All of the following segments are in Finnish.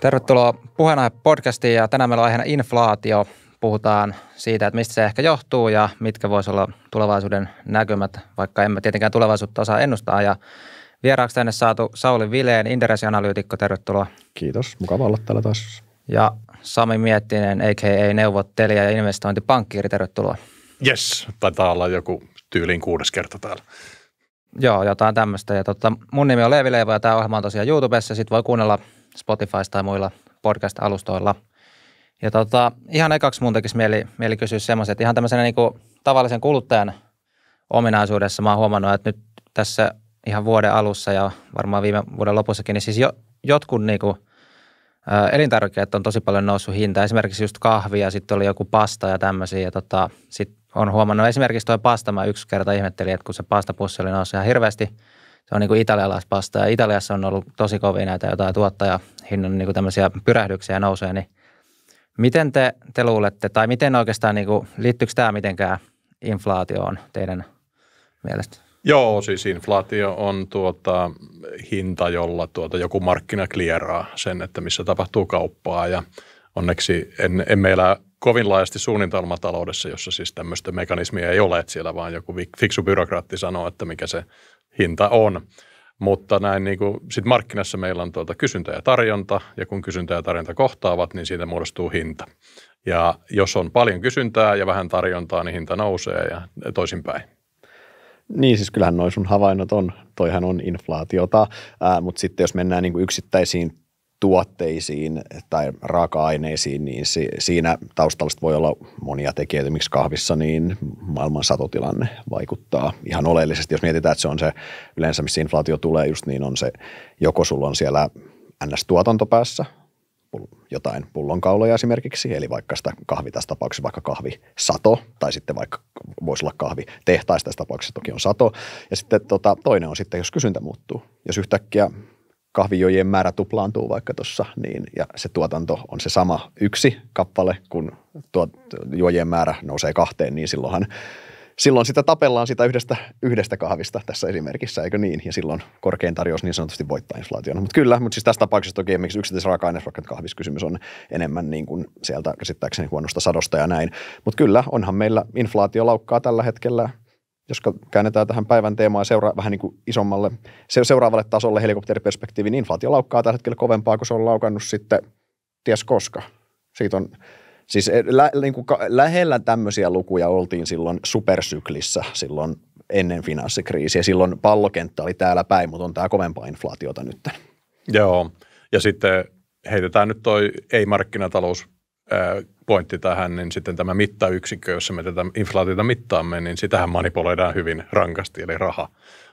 Tervetuloa puheenaihe podcastiin ja tänään meillä on aiheena inflaatio. Puhutaan siitä, että mistä se ehkä johtuu ja mitkä voisi olla tulevaisuuden näkymät, vaikka emme tietenkään tulevaisuutta osaa ennustaa. Ja vieraaksi tänne saatu Sauli Vileen, interesianalyytikko, tervetuloa. Kiitos, mukava olla täällä taas. Ja Sami Miettinen, a.k.a. neuvottelija ja investointipankkiiri, tervetuloa. Yes, taitaa olla joku tyyliin kuudes kerta täällä. Joo, jotain tämmöistä. Ja tota, mun nimi on Leevi Leivo ja tämä ohjelma on tosiaan YouTubessa. Sitten voi kuunnella Spotifysta tai muilla podcast-alustoilla. Ja tota, ihan ekaksi mun tekisi mieli, mieli kysyä semmoisen, että ihan tämmöisenä niin kuin tavallisen kuluttajan ominaisuudessa mä oon huomannut, että nyt tässä ihan vuoden alussa ja varmaan viime vuoden lopussakin, niin siis jo, jotkut niin kuin, ä, elintarvikkeet on tosi paljon noussut hinta. Esimerkiksi just kahvia, sitten oli joku pasta ja tämmöisiä. Ja tota, sitten on huomannut esimerkiksi tuo pasta, mä yksi kerta ihmettelin, että kun se pastapussi oli noussut ihan hirveästi – se on niin kuin italialaispasta. Ja Italiassa on ollut tosi kovin näitä jotain tuottajahinnan niin kuin tämmöisiä pyrähdyksiä ja nousuja, niin miten te, te luulette, tai miten oikeastaan, niin kuin, liittyykö tämä mitenkään inflaatioon teidän mielestä? Joo, siis inflaatio on tuota, hinta, jolla tuota, joku markkina klieraa sen, että missä tapahtuu kauppaa ja onneksi en, emme elä kovin laajasti suunnitelmataloudessa, jossa siis tämmöistä mekanismia ei ole, että siellä vaan joku fiksu byrokraatti sanoo, että mikä se hinta on. Mutta näin niin kuin, sit markkinassa meillä on tuota kysyntä ja tarjonta, ja kun kysyntä ja tarjonta kohtaavat, niin siitä muodostuu hinta. Ja jos on paljon kysyntää ja vähän tarjontaa, niin hinta nousee ja toisinpäin. Niin siis kyllähän noin sun havainnot on, toihan on inflaatiota, ää, mutta sitten jos mennään niin kuin yksittäisiin tuotteisiin tai raaka-aineisiin, niin si- siinä taustalla voi olla monia tekijöitä. Miksi kahvissa niin maailman satotilanne vaikuttaa ihan oleellisesti. Jos mietitään, että se on se yleensä, missä inflaatio tulee just niin, on se joko sulla on siellä ns tuotantopäässä jotain pullonkauloja esimerkiksi, eli vaikka sitä kahvi tässä tapauksessa vaikka kahvi sato tai sitten vaikka voisi olla kahvi tehtaista tässä tapauksessa toki on sato. Ja sitten tota, toinen on sitten, jos kysyntä muuttuu. Jos yhtäkkiä kahvijojen määrä tuplaantuu vaikka tuossa, niin, ja se tuotanto on se sama yksi kappale, kun tuot juojien määrä nousee kahteen, niin silloinhan silloin sitä tapellaan sitä yhdestä, yhdestä kahvista tässä esimerkissä, eikö niin? Ja silloin korkein tarjous niin sanotusti voittaa inflaation. Mutta kyllä, mutta siis tässä tapauksessa toki esimerkiksi yksityisraaka-aineessa, vaikka kahvissa kysymys on enemmän niin kuin sieltä käsittääkseni huonosta sadosta ja näin. Mutta kyllä, onhan meillä inflaatio laukkaa tällä hetkellä – jos käännetään tähän päivän teemaan seura- vähän niin kuin isommalle, seuraavalle tasolle helikopteriperspektiivi, niin inflaatio laukkaa tällä hetkellä kovempaa kuin se on laukannut sitten ties koska. Siitä on, siis eh, lä- niin kuin lähellä tämmöisiä lukuja oltiin silloin supersyklissä silloin ennen finanssikriisiä. Silloin pallokenttä oli täällä päin, mutta on tämä kovempaa inflaatiota nyt. Joo, ja sitten heitetään nyt toi ei-markkinatalous pointti tähän, niin sitten tämä mittayksikkö, jossa me tätä inflaatiota mittaamme, niin sitähän manipuloidaan hyvin rankasti, eli raha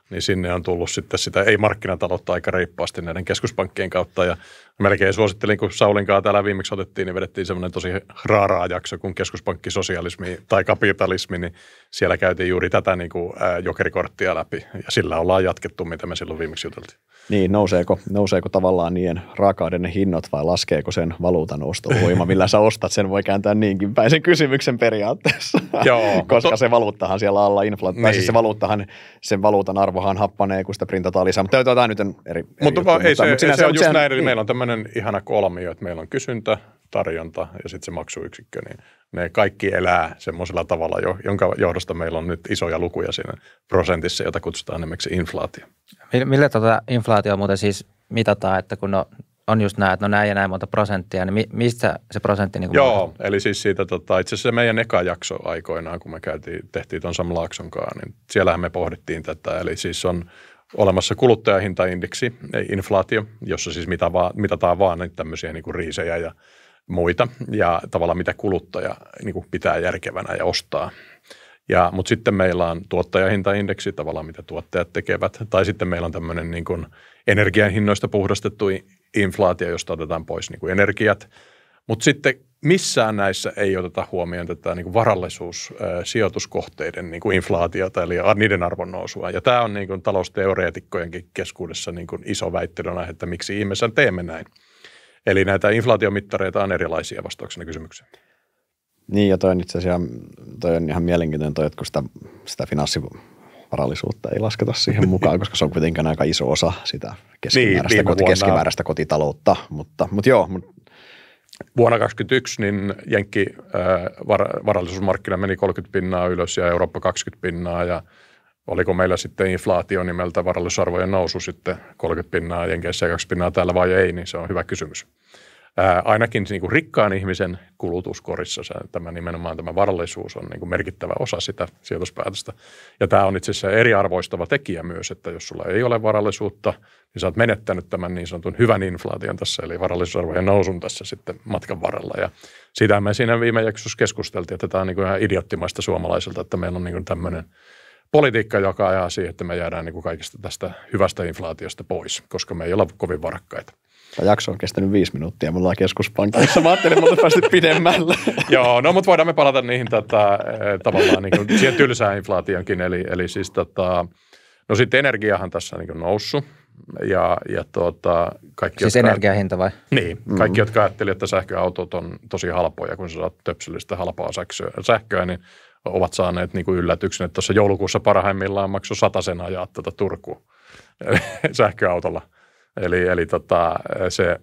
niin sinne on tullut sitten sitä ei-markkinataloutta aika reippaasti näiden keskuspankkien kautta. Ja melkein suosittelin, kun Saulin kanssa täällä viimeksi otettiin, niin vedettiin semmoinen tosi raaraa jakso, kun keskuspankkisosialismi tai kapitalismi, niin siellä käytiin juuri tätä niin kuin, jokerikorttia läpi. Ja sillä ollaan jatkettu, mitä me silloin viimeksi juteltiin. Niin, nouseeko, nouseeko tavallaan niiden raaka hinnat vai laskeeko sen valuutan ostovoima, millä sä ostat, sen voi kääntää niinkin päin sen kysymyksen periaatteessa. Joo, Koska to... se valuuttahan siellä alla infla... Siis niin. siis se valuuttahan, sen valuutan arvo arvohan happanee, kun sitä printataan lisää, mutta tämä nyt on eri, eri Mutta juttu, ei mutta, se, mutta se, se on just sehän, näin, eli niin. meillä on tämmöinen ihana kolmio, että meillä on kysyntä, tarjonta ja sitten se maksuyksikkö, niin ne kaikki elää semmoisella tavalla, jo, jonka johdosta meillä on nyt isoja lukuja siinä prosentissa, jota kutsutaan nimeksi inflaatio. Millä, tätä tota inflaatioa muuten siis mitataan, että kun no, on just nämä, että no näin ja näin monta prosenttia, niin mi- mistä se prosentti niin kuin Joo, on? eli siis siitä tota, itse asiassa meidän eka jakso aikoinaan, kun me käytiin, tehtiin tuon Sam Laakson kanssa, niin siellähän me pohdittiin tätä, eli siis on olemassa kuluttajahintaindeksi, inflaatio, jossa siis mitä vaan, mitataan vaan niin tämmöisiä niin kuin riisejä ja muita ja tavallaan mitä kuluttaja niin kuin pitää järkevänä ja ostaa. Ja, mutta sitten meillä on tuottajahintaindeksi, tavallaan mitä tuottajat tekevät, tai sitten meillä on tämmöinen niin kuin energian hinnoista puhdastettu inflaatio, josta otetaan pois niin kuin energiat. Mutta sitten missään näissä ei oteta huomioon tätä niin kuin varallisuus sijoituskohteiden niin kuin inflaatiota, eli niiden arvon nousua. Ja tämä on niin kuin talousteoreetikkojenkin keskuudessa niin kuin iso väittely on, että miksi ihmeessä teemme näin. Eli näitä inflaatiomittareita on erilaisia vastauksena kysymykseen. Niin, ja toi on itse asiassa toi on ihan mielenkiintoinen toi, että kun sitä, sitä finanssi, varallisuutta ei lasketa siihen mukaan, koska se on kuitenkin aika iso osa sitä keskimääräistä, niin, koti, keskimääräistä kotitaloutta. Mutta, mutta joo. Mutta. Vuonna 2021 niin Jenkki äh, var, varallisuusmarkkina meni 30 pinnaa ylös ja Eurooppa 20 pinnaa ja oliko meillä sitten inflaatio nimeltä varallisuusarvojen nousu sitten 30 pinnaa Jenkeissä ja 20 pinnaa täällä vai ei, niin se on hyvä kysymys ää, ainakin niin kuin rikkaan ihmisen kulutuskorissa se, tämä nimenomaan tämä varallisuus on niin kuin merkittävä osa sitä sijoituspäätöstä. Ja tämä on itse asiassa eriarvoistava tekijä myös, että jos sulla ei ole varallisuutta, niin sä oot menettänyt tämän niin sanotun hyvän inflaation tässä, eli varallisuusarvojen nousun tässä sitten matkan varrella. Ja sitä me siinä viime jaksossa keskusteltiin, että tämä on niin kuin ihan idiottimaista suomalaisilta, että meillä on niin kuin tämmöinen politiikka, joka ajaa siihen, että me jäädään niin kuin kaikesta tästä hyvästä inflaatiosta pois, koska me ei olla kovin varakkaita. Tämä jakso on kestänyt viisi minuuttia, me ollaan keskuspankissa. Mä ajattelin, että päästy pidemmälle. Joo, no mutta voidaan me palata niihin tota, eh, tavallaan niin kuin, siihen tylsään inflaationkin. Eli, eli siis tota, no sitten energiahan tässä on niin noussut. Ja, ja tuota, kaikki, siis jotka, energiahinta vai? Niin, mm. kaikki, mm. jotka ajattelivat, että sähköautot on tosi halpoja, kun sä saat töpsellistä halpaa sähköä, sähköä niin ovat saaneet niin kuin yllätyksen, että tuossa joulukuussa parhaimmillaan maksoi sen ajaa tätä tuota Turkuun sähköautolla – Eli, eli tota, se,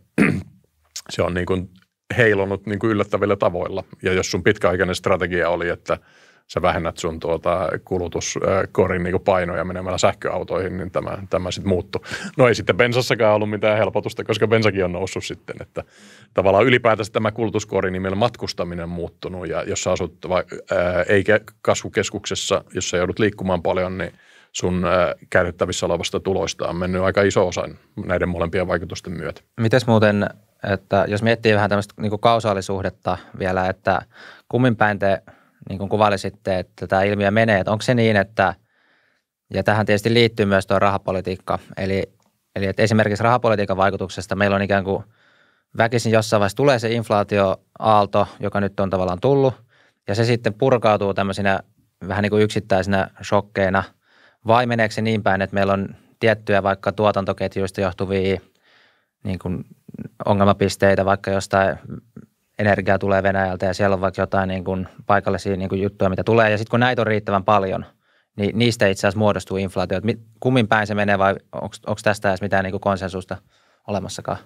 se on niin kuin heilonut niin kuin yllättävillä tavoilla. Ja jos sun pitkäaikainen strategia oli, että sä vähennät sun tuota kulutuskorin niin kuin painoja menemällä sähköautoihin, niin tämä, tämä sitten muuttui. No ei sitten bensassakaan ollut mitään helpotusta, koska bensakin on noussut sitten, että tavallaan ylipäätänsä tämä kulutuskori, niin meillä matkustaminen on muuttunut ja jos sä asut vai, ää, eikä kasvukeskuksessa, jos joudut liikkumaan paljon, niin – sun äh, käytettävissä olevasta tuloista on mennyt aika iso osa näiden molempien vaikutusten myötä. Mites muuten, että jos miettii vähän tämmöistä niin kausaalisuhdetta vielä, että kummin päin te niin kuin kuvailisitte, että tämä ilmiö menee, että onko se niin, että ja tähän tietysti liittyy myös tuo rahapolitiikka, eli, eli että esimerkiksi rahapolitiikan vaikutuksesta meillä on ikään kuin väkisin jossain vaiheessa tulee se inflaatioaalto, joka nyt on tavallaan tullut, ja se sitten purkautuu tämmöisinä vähän niin kuin yksittäisinä shokkeina – vai meneekö se niin päin, että meillä on tiettyjä vaikka tuotantoketjuista johtuvia niin kuin ongelmapisteitä, vaikka jostain energiaa tulee Venäjältä ja siellä on vaikka jotain niin kuin paikallisia niin kuin juttuja, mitä tulee. Ja sitten kun näitä on riittävän paljon, niin niistä itse asiassa muodostuu inflaatio. Et kummin päin se menee vai onko tästä edes mitään niin kuin konsensusta olemassakaan?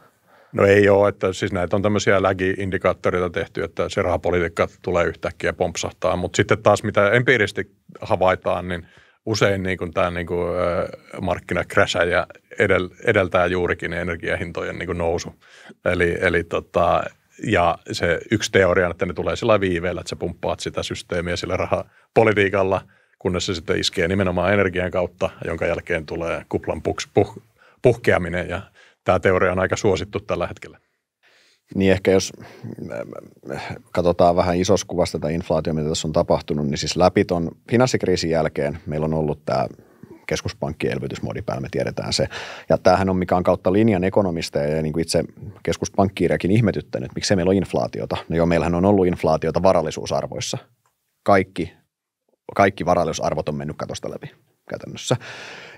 No ei ole, että siis näitä on tämmöisiä lägi-indikaattoreita tehty, että se rahapolitiikka tulee yhtäkkiä pompsahtaa, mutta sitten taas mitä empiiristi havaitaan, niin – usein niin kuin tämä niin kuin, markkinakräsä ja edel, edeltää juurikin energiahintojen niin kuin nousu. Eli, eli tota, ja se yksi teoria on, että ne tulee sillä viiveellä, että sä pumppaat sitä systeemiä sillä rahapolitiikalla, kunnes se sitten iskee nimenomaan energian kautta, jonka jälkeen tulee kuplan puh, puh, puhkeaminen ja tämä teoria on aika suosittu tällä hetkellä niin ehkä jos katsotaan vähän isossa kuvassa tätä inflaatiota, mitä tässä on tapahtunut, niin siis läpi tuon finanssikriisin jälkeen meillä on ollut tämä keskuspankkien elvytysmoodi päällä, me tiedetään se. Ja tämähän on, mikään kautta linjan ekonomista ja niin kuin itse keskuspankkiiriakin ihmetyttänyt, miksi meillä on inflaatiota. No joo, meillähän on ollut inflaatiota varallisuusarvoissa. Kaikki, kaikki varallisuusarvot on mennyt katosta läpi käytännössä.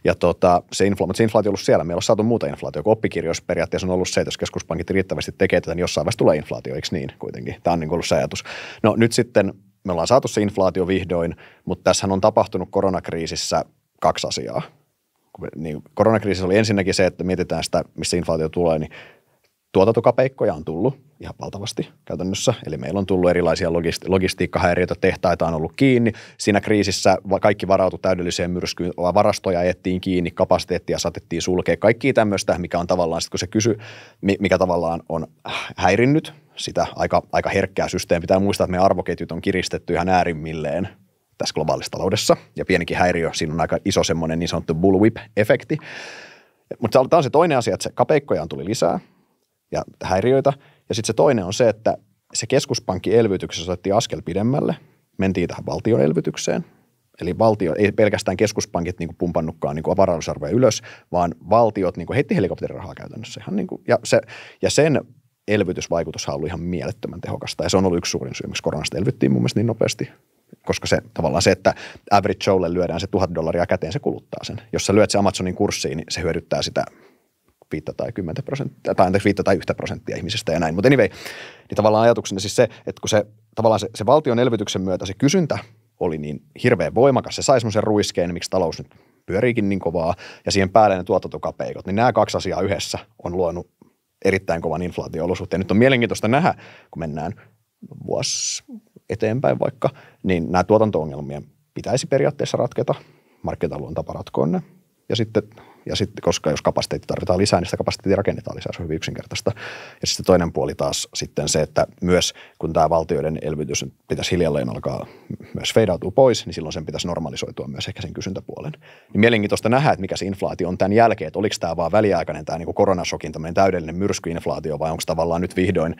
Ja tota, se inflaatio, mutta se inflaatio on ollut siellä. Meillä on saatu muuta inflaatio, kun oppikirjoissa periaatteessa on ollut se, että jos keskuspankit riittävästi tekee tätä, niin jossain vaiheessa tulee inflaatio, eikö niin kuitenkin? Tämä on niin ollut se ajatus. No nyt sitten me ollaan saatu se inflaatio vihdoin, mutta tässä on tapahtunut koronakriisissä kaksi asiaa. Niin koronakriisissä oli ensinnäkin se, että mietitään sitä, missä inflaatio tulee, niin tuotantokapeikkoja on tullut ihan valtavasti käytännössä. Eli meillä on tullut erilaisia logisti- logistiikkahäiriöitä, tehtaita on ollut kiinni. Siinä kriisissä kaikki varautui täydelliseen myrskyyn, varastoja ettiin kiinni, kapasiteettia saatettiin sulkea. Kaikki tämmöistä, mikä on tavallaan, sit kun se kysy, mikä tavallaan on häirinnyt sitä aika, aika herkkää systeemiä. Pitää muistaa, että meidän arvoketjut on kiristetty ihan äärimmilleen tässä globaalissa taloudessa. Ja pienikin häiriö, siinä on aika iso semmoinen niin sanottu bullwhip-efekti. Mutta tämä on se toinen asia, että se kapeikkoja on tuli lisää – ja häiriöitä. Ja sitten se toinen on se, että se keskuspankki elvytyksessä otettiin askel pidemmälle, mentiin tähän valtioelvytykseen Eli valtio, ei pelkästään keskuspankit niin kuin pumpannutkaan niin kuin varallisuusarvoja ylös, vaan valtiot niin kuin heitti helikopterirahaa käytännössä. Ihan niin kuin, ja, se, ja sen elvytysvaikutus on ollut ihan mielettömän tehokasta. Ja se on ollut yksi suurin syy, miksi koronasta elvyttiin mun mielestä niin nopeasti. Koska se tavallaan se, että average Joelle lyödään se tuhat dollaria käteen, se kuluttaa sen. Jos sä lyöt se Amazonin kurssiin, niin se hyödyttää sitä 5 tai 10 prosenttia, tai anteeksi 5 tai 1 prosenttia ihmisistä ja näin. Mutta anyway, niin tavallaan ajatuksena siis se, että kun se, tavallaan se, se valtion elvytyksen myötä se kysyntä oli niin hirveän voimakas, se sai semmoisen ruiskeen, miksi talous nyt pyöriikin niin kovaa, ja siihen päälle ne tuotantokapeikot, niin nämä kaksi asiaa yhdessä on luonut erittäin kovan inflaatio-olosuhteen. Nyt on mielenkiintoista nähdä, kun mennään vuosi eteenpäin vaikka, niin nämä tuotanto-ongelmien pitäisi periaatteessa ratketa. Markkinatalous on tapa ratkoa ne ja sitten ja sitten, koska jos kapasiteetti tarvitaan lisää, niin sitä kapasiteettia rakennetaan lisää. Se on hyvin yksinkertaista. Ja sitten toinen puoli taas sitten se, että myös kun tämä valtioiden elvytys pitäisi hiljalleen alkaa myös feidautua pois, niin silloin sen pitäisi normalisoitua myös ehkä sen kysyntäpuolen. Niin mielenkiintoista nähdä, että mikä se inflaatio on tämän jälkeen, että oliko tämä vaan väliaikainen tämä niin koronasokin tämmöinen täydellinen myrskyinflaatio vai onko tavallaan nyt vihdoin,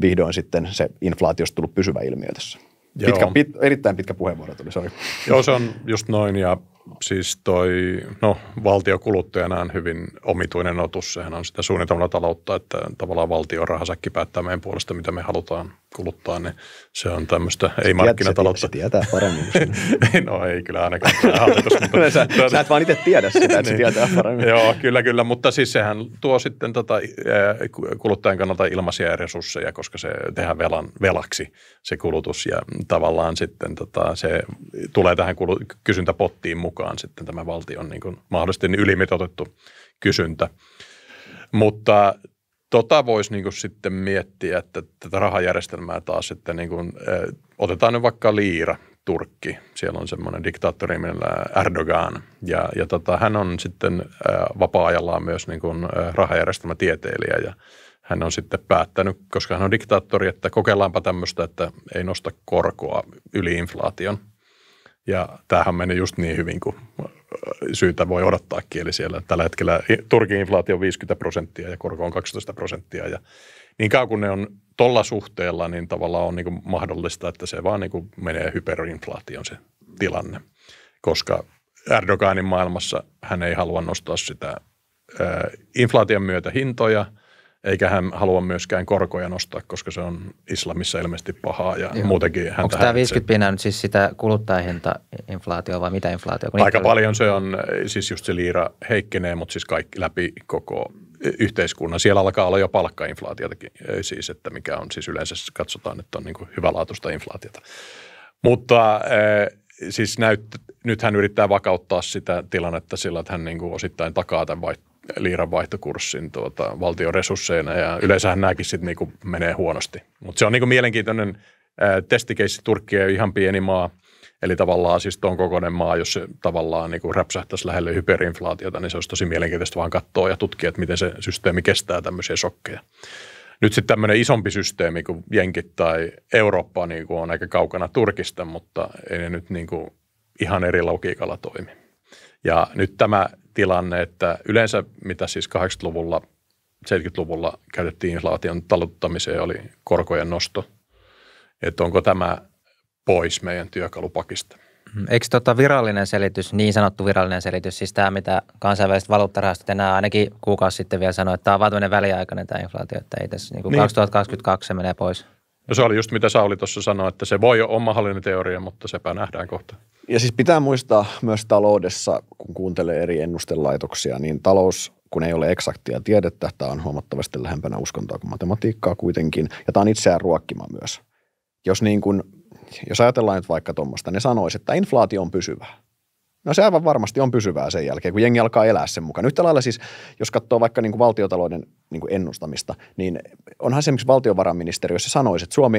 vihdoin sitten se inflaatiosta tullut pysyvä ilmiö tässä. Pitkä, pit, erittäin pitkä puheenvuoro tuli, sorry. Joo, se on just noin ja siis toi, no valtio kuluttajana on hyvin omituinen otus. Sehän on sitä suunnitelmataloutta, että tavallaan valtio rahasäkki päättää meidän puolesta, mitä me halutaan kuluttaa, niin se on tämmöistä, ei markkinataloutta. Se tietää paremmin. no ei kyllä ainakaan hallitus. mutta, no sä, tuota, sä et vaan itse tiedä sitä, että niin. se tietää paremmin. Joo, kyllä kyllä, mutta siis sehän tuo sitten tätä tota, kuluttajan kannalta ilmaisia resursseja, koska se tehdään velan, velaksi se kulutus ja tavallaan sitten tota, se tulee tähän kulu, kysyntäpottiin mukaan sitten tämä valtion niin kuin mahdollisesti ylimitoitettu kysyntä. Mutta Tota voisi niin sitten miettiä, että tätä rahajärjestelmää taas sitten niin kuin, äh, otetaan nyt vaikka liira, Turkki. Siellä on semmoinen diktaattori nimellä Erdogan ja, ja tota, hän on sitten eh, vapaa-ajallaan myös niin kuin, eh, rahajärjestelmätieteilijä ja hän on sitten päättänyt, koska hän on diktaattori, että kokeillaanpa tämmöistä, että ei nosta korkoa yli inflaation – ja tämähän meni just niin hyvin kuin äh, syytä voi odottaakin. Eli siellä tällä hetkellä Turkin inflaatio on 50 prosenttia ja korko on 12 prosenttia. Ja niin kauan kuin ne on tuolla suhteella, niin tavallaan on niin mahdollista, että se vaan niin menee hyperinflaation se tilanne. Koska Erdoganin maailmassa hän ei halua nostaa sitä äh, inflaation myötä hintoja – eikä hän halua myöskään korkoja nostaa, koska se on islamissa ilmeisesti pahaa ja Joo. muutenkin häntä Onko tämä 50 pinnan nyt siis sitä kuluttajahinta inflaatio vai mitä inflaatio? Kun Aika paljon se on, siis just se liira heikkenee, mutta siis kaikki läpi koko yhteiskunnan. Siellä alkaa olla jo palkkainflaatiotakin, siis että mikä on siis yleensä katsotaan, että on niin hyvälaatuista inflaatiota. Mutta siis näyt, nyt hän yrittää vakauttaa sitä tilannetta sillä, että hän niin osittain takaa tämän vaihtoehtoja liiran vaihtokurssin tuota, valtion resursseina ja yleensähän nämäkin sitten niinku menee huonosti. Mutta se on niinku mielenkiintoinen ää, testikeissi. Turkki on ihan pieni maa, eli tavallaan siis tuon kokoinen maa, jos se tavallaan niinku räpsähtäisi lähelle hyperinflaatiota, niin se olisi tosi mielenkiintoista vaan katsoa ja tutkia, että miten se systeemi kestää tämmöisiä shokkeja. Nyt sitten tämmöinen isompi systeemi kuin Jenkit tai Eurooppa niin kuin on aika kaukana Turkista, mutta ei ne nyt niin kuin ihan eri logiikalla toimi. Ja nyt tämä tilanne, että yleensä mitä siis 80-luvulla, 70-luvulla käytettiin inflaation taluttamiseen oli korkojen nosto. Että onko tämä pois meidän työkalupakista? Mm, eikö tota virallinen selitys, niin sanottu virallinen selitys, siis tämä mitä kansainväliset valuuttarahastot enää ainakin kuukausi sitten vielä sanoi, että tämä on vain väliaikainen tämä inflaatio, että ei tässä niinku niin kuin niin. 2022 se menee pois. No se oli just mitä Sauli tuossa sanoi, että se voi olla mahdollinen teoria, mutta sepä nähdään kohta. Ja siis pitää muistaa myös taloudessa, kun kuuntelee eri ennustelaitoksia, niin talous, kun ei ole eksaktia tiedettä, tämä on huomattavasti lähempänä uskontoa kuin matematiikkaa kuitenkin, ja tämä on itseään ruokkima myös. Jos, niin kun, jos ajatellaan nyt vaikka tuommoista, ne sanoisivat, että inflaatio on pysyvää. No se aivan varmasti on pysyvää sen jälkeen, kun jengi alkaa elää sen mukaan. Yhtä lailla siis, jos katsoo vaikka niin kuin valtiotalouden niin kuin ennustamista, niin onhan se esimerkiksi valtiovarainministeriö, jos sanoisi, että Suomi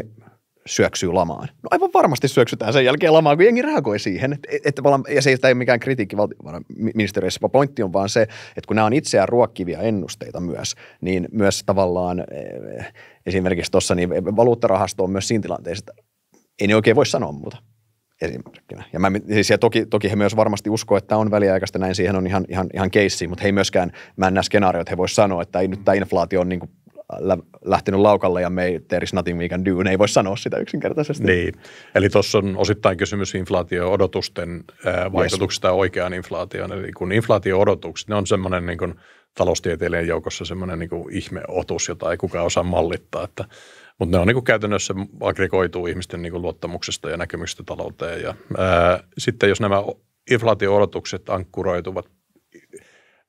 syöksyy lamaan. No aivan varmasti syöksytään sen jälkeen lamaan, kun jengi reagoi siihen. että että, ja se ei ole mikään kritiikki valtiovarainministeriössä, vaan pointti on vaan se, että kun nämä on itseään ruokkivia ennusteita myös, niin myös tavallaan eh, esimerkiksi tuossa niin valuuttarahasto on myös siinä tilanteessa, että ei ne oikein voi sanoa muuta esimerkkinä. Ja, mä, siis, ja toki, toki he myös varmasti uskoo, että on väliaikaista, näin siihen on ihan, ihan, ihan keissi, mutta he ei myöskään, mä en näe skenaarioita, he voisivat sanoa, että ei nyt tämä inflaatio on niin kuin äh, lähtenyt laukalle ja me ei, there is nothing we can do, ne ei voi sanoa sitä yksinkertaisesti. Niin, eli tuossa on osittain kysymys inflaatio-odotusten äh, vaikutuksesta yes. oikeaan inflaatioon. Eli kun inflaatio-odotukset, ne on semmoinen niin kuin taloustieteilijän joukossa semmoinen niin ihmeotus, jota ei kukaan osaa mallittaa, että – mutta ne on niin käytännössä aggregoituu ihmisten niinku luottamuksesta ja näkemyksestä talouteen. Ja, ää, sitten jos nämä inflaatio-odotukset ankkuroituvat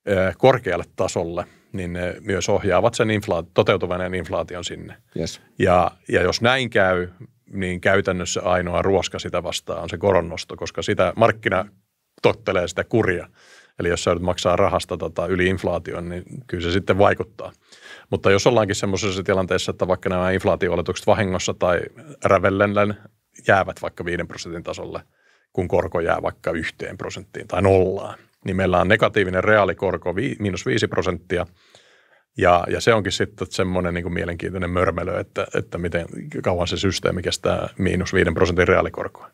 ää, korkealle tasolle, niin ne myös ohjaavat sen infla- toteutuvan inflaation sinne. Yes. Ja, ja jos näin käy, niin käytännössä ainoa ruoska sitä vastaan on se koronnosto, koska sitä markkina tottelee sitä kuria. Eli jos sä maksaa rahasta tota, yli inflaation, niin kyllä se sitten vaikuttaa – mutta jos ollaankin semmoisessa tilanteessa, että vaikka nämä inflaatio-oletukset vahingossa tai rävellellen jäävät vaikka 5 prosentin tasolle, kun korko jää vaikka yhteen prosenttiin tai nollaan, niin meillä on negatiivinen reaalikorko miinus 5 prosenttia. Ja, ja se onkin sitten semmoinen niin mielenkiintoinen mörmelö, että, että miten kauan se systeemi kestää miinus 5 prosentin reaalikorkoa.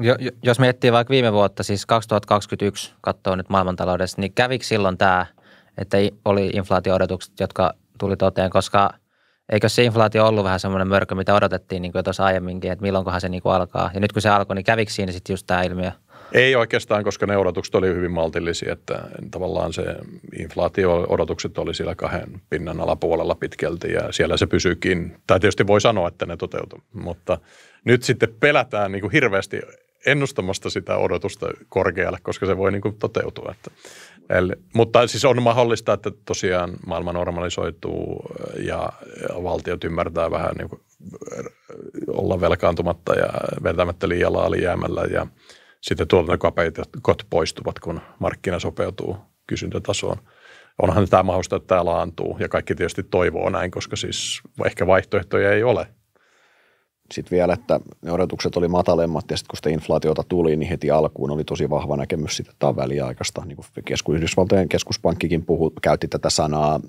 Jo, jos miettii vaikka viime vuotta, siis 2021 katsoo nyt maailmantaloudessa, niin kävikö silloin tämä, että oli inflaatio jotka tuli toteen, koska eikö se inflaatio ollut vähän semmoinen mörkö, mitä odotettiin niin tuossa aiemminkin, että milloinkohan se niin kuin alkaa. Ja nyt kun se alkoi, niin kävikö siinä sitten just tämä ilmiö? Ei oikeastaan, koska ne odotukset oli hyvin maltillisia, että tavallaan se inflaatio-odotukset oli siellä kahden pinnan alapuolella pitkälti ja siellä se pysyykin. Tai tietysti voi sanoa, että ne toteutuu, mutta nyt sitten pelätään niin kuin hirveästi ennustamasta sitä odotusta korkealle, koska se voi niin kuin toteutua. Että Eli, mutta siis on mahdollista, että tosiaan maailma normalisoituu eh, ja valtiot ymmärtää vähän niin kuin eh, olla velkaantumatta ja vetämättä liialla alijäämällä ja sitten tuotantokapeitot poistuvat, kun markkina sopeutuu kysyntätasoon. Onhan tämä mahdollista, että tämä laantuu ja kaikki tietysti toivoo näin, koska siis ehkä vaihtoehtoja ei ole – sitten vielä, että ne odotukset oli matalemmat ja sitten kun sitä inflaatiota tuli, niin heti alkuun oli tosi vahva näkemys siitä, että tämä on väliaikaista. Niin kuin Yhdysvaltojen keskuspankkikin puhui käytti tätä sanaa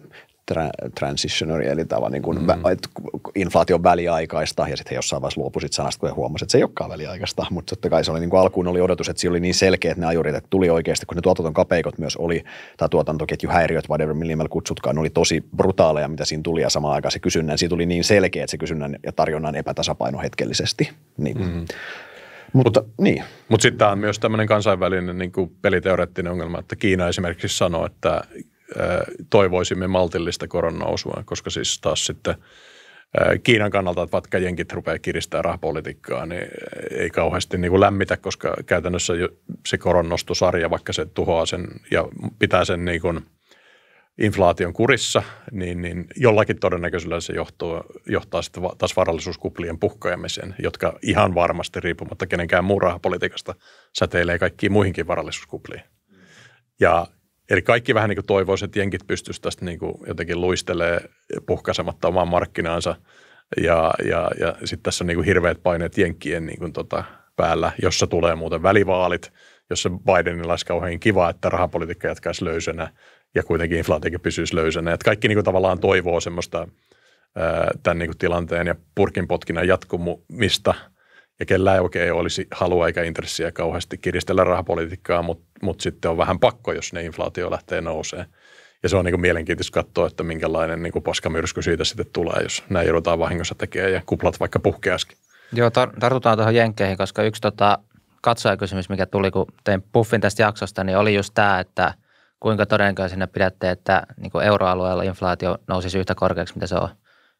tra- transitionary, eli tavallaan niin kuin mm-hmm. vä- inflaation väliaikaista, ja sitten he jossain vaiheessa luopui sit sanasta, kun he huomasivat, että se ei olekaan väliaikaista, mutta totta kai se oli niin kuin alkuun oli odotus, että siinä oli niin selkeät ne ajurit, että tuli oikeasti, kun ne tuotanton kapeikot myös oli, tai tuotantoketjuhäiriöt, whatever, millimellä kutsutkaan, ne oli tosi brutaaleja, mitä siinä tuli, ja samaan aikaan se kysynnän, siitä tuli niin selkeä, että se kysynnän ja tarjonnan epätasapaino hetkellisesti. Niin. Mm-hmm. Mutta mut, niin. Mutta sitten tämä on myös tämmöinen kansainvälinen niin kuin peliteoreettinen ongelma, että Kiina esimerkiksi sanoo, että toivoisimme maltillista koron koska siis taas sitten Kiinan kannalta, että vaikka jenkit rupeaa kiristämään rahapolitiikkaa, niin ei kauheasti niin kuin lämmitä, koska käytännössä se koronnostosarja, vaikka se tuhoaa sen ja pitää sen niin kuin inflaation kurissa, niin, niin jollakin todennäköisyydellä se johtuu, johtaa sitten taas varallisuuskuplien puhkeamiseen, jotka ihan varmasti riippumatta kenenkään muun rahapolitiikasta säteilee kaikkiin muihinkin varallisuuskupliin. Ja Eli kaikki vähän niin toivoisivat, että jenkit pystyisivät tästä niin kuin jotenkin luistelee puhkaisematta omaan markkinaansa. Ja, ja, ja sitten tässä on niin kuin hirveät paineet jenkkien niin kuin tota päällä, jossa tulee muuten välivaalit, jossa Bidenilla olisi kauhean kiva, että rahapolitiikka jatkaisi löysänä ja kuitenkin inflaatiokin pysyisi löysänä. Että kaikki niin kuin tavallaan toivoo semmoista tämän niin kuin tilanteen ja purkin potkinnan jatkumista – ja kellä ei oikein olisi halua eikä intressiä kauheasti kiristellä rahapolitiikkaa, mutta mut sitten on vähän pakko, jos ne inflaatio lähtee nousemaan. Ja se on niin kuin mielenkiintoista katsoa, että minkälainen niin kuin paskamyrsky siitä sitten tulee, jos näin joudutaan vahingossa tekemään ja kuplat vaikka puhkeaskin. Joo, tar- tartutaan tuohon jenkkeihin, koska yksi tota, katsojakysymys, mikä tuli, kun tein puffin tästä jaksosta, niin oli just tämä, että kuinka todennäköisenä pidätte, että niin kuin euroalueella inflaatio nousisi yhtä korkeaksi, mitä se on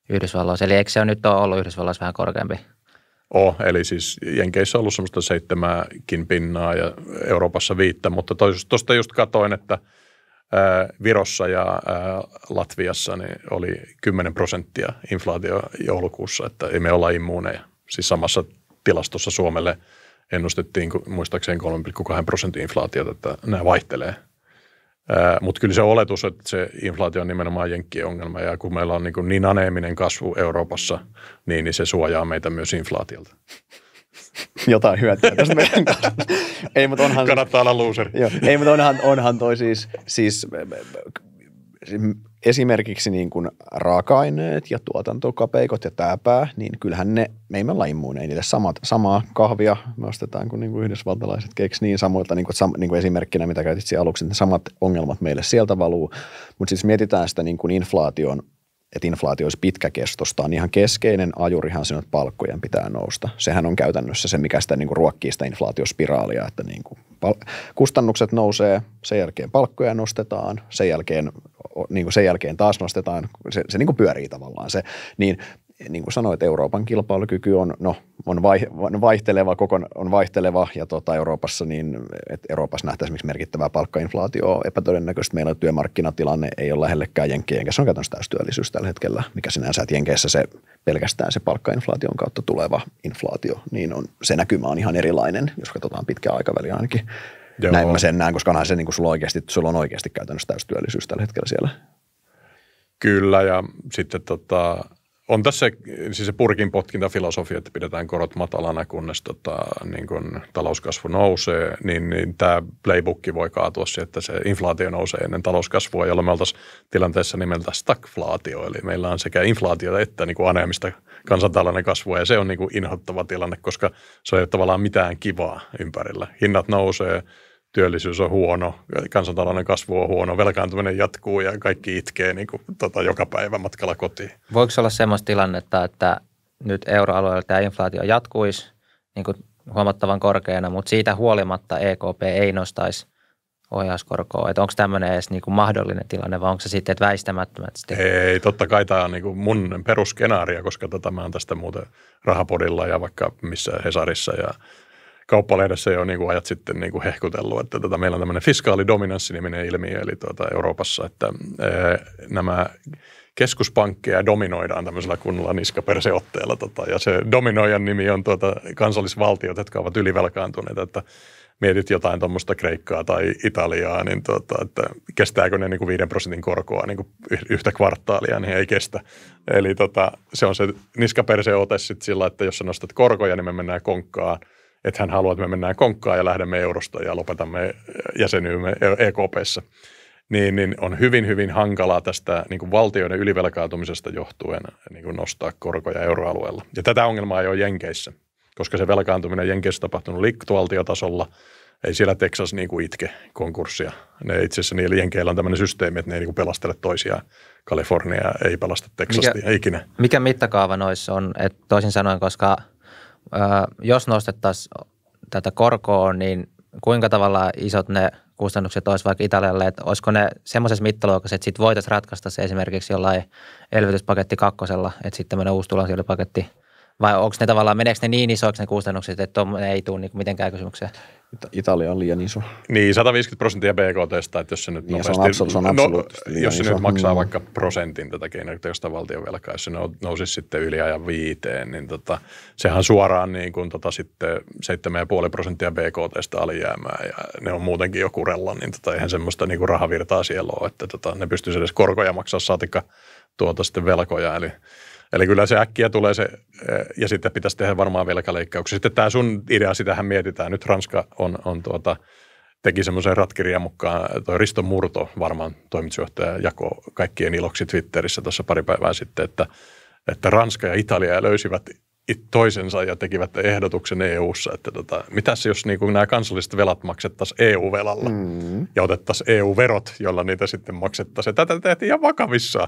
Yhdysvalloissa. Eli eikö se nyt ole ollut Yhdysvalloissa vähän korkeampi? ole. Oh, eli siis Jenkeissä on ollut semmoista seitsemääkin pinnaa ja Euroopassa viittä, mutta tuosta just katoin, että Virossa ja Latviassa niin oli 10 prosenttia inflaatio joulukuussa, että ei me olla immuuneja. Siis samassa tilastossa Suomelle ennustettiin muistaakseni 3,2 prosentin inflaatiota, että nämä vaihtelee – mutta kyllä se oletus, että se inflaatio on nimenomaan jenkkien ongelma ja kun meillä on niin, kuin niin aneeminen kasvu Euroopassa, niin, niin, se suojaa meitä myös inflaatiolta. Jotain hyötyä tästä meidän Ei, mutta onhan, Kannattaa olla loser. Joo, ei, mutta onhan, onhan toi siis, siis esimerkiksi niin kuin raaka-aineet ja tuotantokapeikot ja tääpää, niin kyllähän ne, me ei me olla immuuneja niille samat, samaa kahvia, me ostetaan kuin, niin kuin yhdysvaltalaiset keksi niin samoilta, niin kuin, sam, niin kuin esimerkkinä, mitä käytit siinä aluksi, että ne samat ongelmat meille sieltä valuu, mutta siis mietitään sitä niin kuin inflaation että inflaatio olisi pitkäkestosta, on niin ihan keskeinen ajurihan sen, että palkkojen pitää nousta. Sehän on käytännössä se, mikä sitä niin kuin ruokkii sitä inflaatiospiraalia, että niin kuin pal- kustannukset nousee, sen jälkeen palkkoja nostetaan, sen jälkeen niin kuin sen jälkeen taas nostetaan, se, se niin kuin pyörii tavallaan se, niin niin kuin sanoit, Euroopan kilpailukyky on, no, on, vaihteleva, koko on vaihteleva ja tuota, Euroopassa, niin, että Euroopassa nähtäisiin esimerkiksi merkittävää palkkainflaatioa epätodennäköistä. Meillä työmarkkinatilanne ei ole lähellekään Jenkkien, enkä se on käytännössä täystyöllisyys tällä hetkellä, mikä sinänsä, että Jenkeissä se pelkästään se palkkainflaation kautta tuleva inflaatio, niin on, se näkymä on ihan erilainen, jos katsotaan pitkää aikaväliä ainakin Joo. Näin mä sen näen, koska onhan se niin kuin sulla, oikeasti, sulla on oikeasti käytännössä työllisyys tällä hetkellä siellä. Kyllä ja sitten tota, on tässä siis se purkin filosofia, että pidetään korot matalana, kunnes tota, niin kun talouskasvu nousee, niin, niin tämä playbookki voi kaatua siihen, että se inflaatio nousee ennen talouskasvua, jolloin me oltaisiin tilanteessa nimeltä stagflaatio, eli meillä on sekä inflaatio että niin aneemista kansantalouden kasvua, ja se on niin inhottava tilanne, koska se ei ole tavallaan mitään kivaa ympärillä. Hinnat nousee, työllisyys on huono, kansantalouden kasvu on huono, velkaantuminen jatkuu ja kaikki itkee niin kuin, tota, joka päivä matkalla kotiin. Voiko olla sellaista tilannetta, että nyt euroalueella tämä inflaatio jatkuisi niin kuin huomattavan korkeana, mutta siitä huolimatta EKP ei nostaisi ohjauskorkoa? Että onko tämmöinen edes niin kuin mahdollinen tilanne vai onko se sitten että väistämättömästi? Ei, totta kai tämä on niin kuin mun perusskenaario, koska tätä tota, mä oon tästä muuten rahapodilla ja vaikka missä Hesarissa ja kauppalehdessä jo niin kuin ajat sitten niin kuin hehkutellut, että tätä tota, meillä on tämmöinen fiskaalidominanssi-niminen ilmiö, eli tuota Euroopassa, että ää, nämä keskuspankkeja dominoidaan tämmöisellä kunnolla niskaperseotteella. Tota, ja se dominoijan nimi on tuota, kansallisvaltiot, jotka ovat ylivelkaantuneita, että mietit jotain tuommoista Kreikkaa tai Italiaa, niin tuota, että kestääkö ne niin 5 prosentin korkoa niin yhtä kvartaalia, niin ei kestä. Eli tota, se on se niskaperseote sitten sillä, että jos sä nostat korkoja, niin me mennään konkkaan – että hän haluaa, että me mennään konkkaan ja lähdemme eurosta ja lopetamme jäsenyymme EKPssä. Niin, niin on hyvin, hyvin hankalaa tästä niin kuin valtioiden ylivelkaantumisesta johtuen niin kuin nostaa korkoja euroalueella. Ja tätä ongelmaa ei ole Jenkeissä, koska se velkaantuminen Jenkeissä tapahtunut liktualtiotasolla, ei siellä Texas niin kuin itke konkurssia. Ne itse asiassa niillä jenkeillä on tämmöinen systeemi, että ne ei niin kuin pelastele toisiaan. Kalifornia ei pelasta Texasta ikinä. Mikä mittakaava noissa on? Et toisin sanoen, koska jos nostettaisiin tätä korkoa, niin kuinka tavalla isot ne kustannukset olisi vaikka Italialle, että olisiko ne semmoisessa mittaluokassa, että sitten voitaisiin ratkaista se esimerkiksi jollain elvytyspaketti kakkosella, että sitten tämmöinen uusi tulonsiirtopaketti – vai onko ne tavallaan, meneekö ne niin isoiksi ne kustannukset, että on, ei tule niin mitenkään kysymyksiä? Italia on liian iso. Niin, 150 prosenttia BKT, että jos se nyt niin, nopeasti, se on, se on no, jos se iso. nyt maksaa mm. vaikka prosentin tätä valtion velkaa, jos se nousisi sitten yli ajan viiteen, niin tota, sehän suoraan niin kuin tota sitten 7,5 prosenttia BKT alijäämää ja ne on muutenkin jo kurella, niin tota, eihän semmoista niin kuin rahavirtaa siellä ole, että tota, ne pystyisi edes korkoja maksaa saatikka tuota sitten velkoja, eli – Eli kyllä se äkkiä tulee se, eh, ja sitten pitäisi tehdä varmaan velkaleikkauksia. Sitten tämä sun idea, sitähän mietitään. Nyt Ranska on, on tuota, teki semmoisen ratkirjan mukaan, toi Risto Murto varmaan toimitusjohtaja jako kaikkien iloksi Twitterissä tuossa pari päivää sitten, että, että Ranska ja Italia löysivät toisensa ja tekivät ehdotuksen EU-ssa, että tota, mitäs jos niin kuin nämä kansalliset velat maksettaisiin EU-velalla mm. ja otettaisiin EU-verot, jolla niitä sitten maksettaisiin. Tätä tehtiin ihan vakavissaan.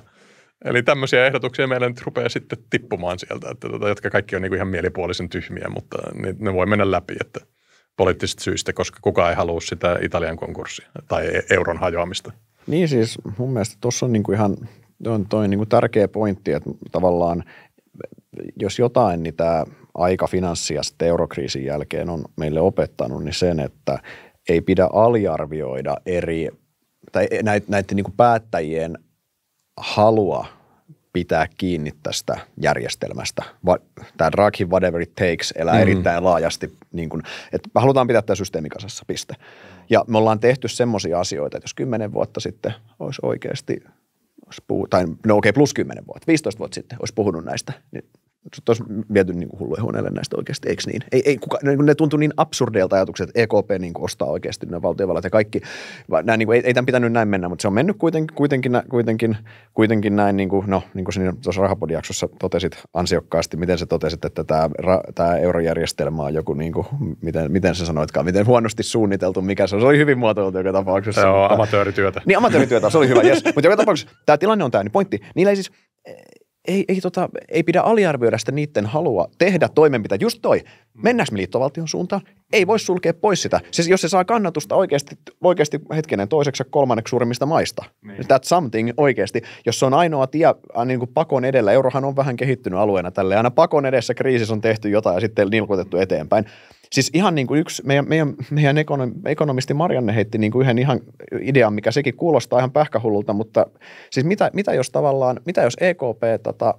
Eli tämmöisiä ehdotuksia meillä nyt rupeaa sitten tippumaan sieltä, että, tota, jotka kaikki on niin kuin ihan mielipuolisen tyhmiä, mutta ne, ne voi mennä läpi että poliittisista syistä, koska kukaan ei halua sitä Italian konkurssia tai e-, euron hajoamista. Niin siis mun mielestä tuossa on niin kuin ihan on toi niin kuin tärkeä pointti, että tavallaan jos jotain, niin tämä aika finanssia sitten eurokriisin jälkeen on meille opettanut, niin sen, että ei pidä aliarvioida eri tai näiden, näiden niin kuin päättäjien halua pitää kiinni tästä järjestelmästä. Va- Tämä Draghi Whatever It Takes elää mm. erittäin laajasti, niin kun, että me halutaan pitää tämä systeemi kasassa, piste. Ja me ollaan tehty semmoisia asioita, että jos kymmenen vuotta sitten olisi oikeasti, olisi puhu- tai no okei, okay, plus kymmenen vuotta, 15 vuotta sitten olisi puhunut näistä, niin sut olisi viety niin hulluja huoneelle näistä oikeasti, eikö niin? Ei, ei kuka, ne, niinku ne tuntui niin absurdeilta ajatukset, että EKP niin kuin ostaa oikeasti ne valtiovallat ja kaikki. Nämä, niin kuin, ei, ei tämän pitänyt näin mennä, mutta se on mennyt kuitenkin, kuitenkin, kuitenkin, kuitenkin näin, niin kuin, no niin kuin sinä tuossa rahapodiaksossa totesit ansiokkaasti, miten sä totesit, että tämä, ra, tämä eurojärjestelmä on joku, niin kuin, miten, miten sä sanoitkaan, miten huonosti suunniteltu, mikä se on. Se oli hyvin muotoiltu joka tapauksessa. Joo, amatöörityötä. Niin, amatöörityötä, se oli hyvä, yes. Mutta joka tapauksessa tämä tilanne on tämä, niin pointti. Niillä ei siis, ei, ei, tota, ei pidä aliarvioida sitä niiden halua tehdä toimenpiteitä. Just toi, mennäänkö me liittovaltion suuntaan? Ei voi sulkea pois sitä. Siis jos se saa kannatusta oikeasti, oikeasti hetkinen toiseksi kolmanneksi suurimmista maista. Niin. That's something oikeasti. Jos se on ainoa tie äh, niin kuin pakon edellä, eurohan on vähän kehittynyt alueena tälle. Aina pakon edessä kriisissä on tehty jotain ja sitten nilkutettu eteenpäin. Siis ihan niin kuin yksi, meidän, meidän, meidän ekonomisti Marianne heitti niin kuin yhden ihan idean, mikä sekin kuulostaa ihan pähkähullulta, mutta siis mitä, mitä jos tavallaan, mitä jos EKP tota,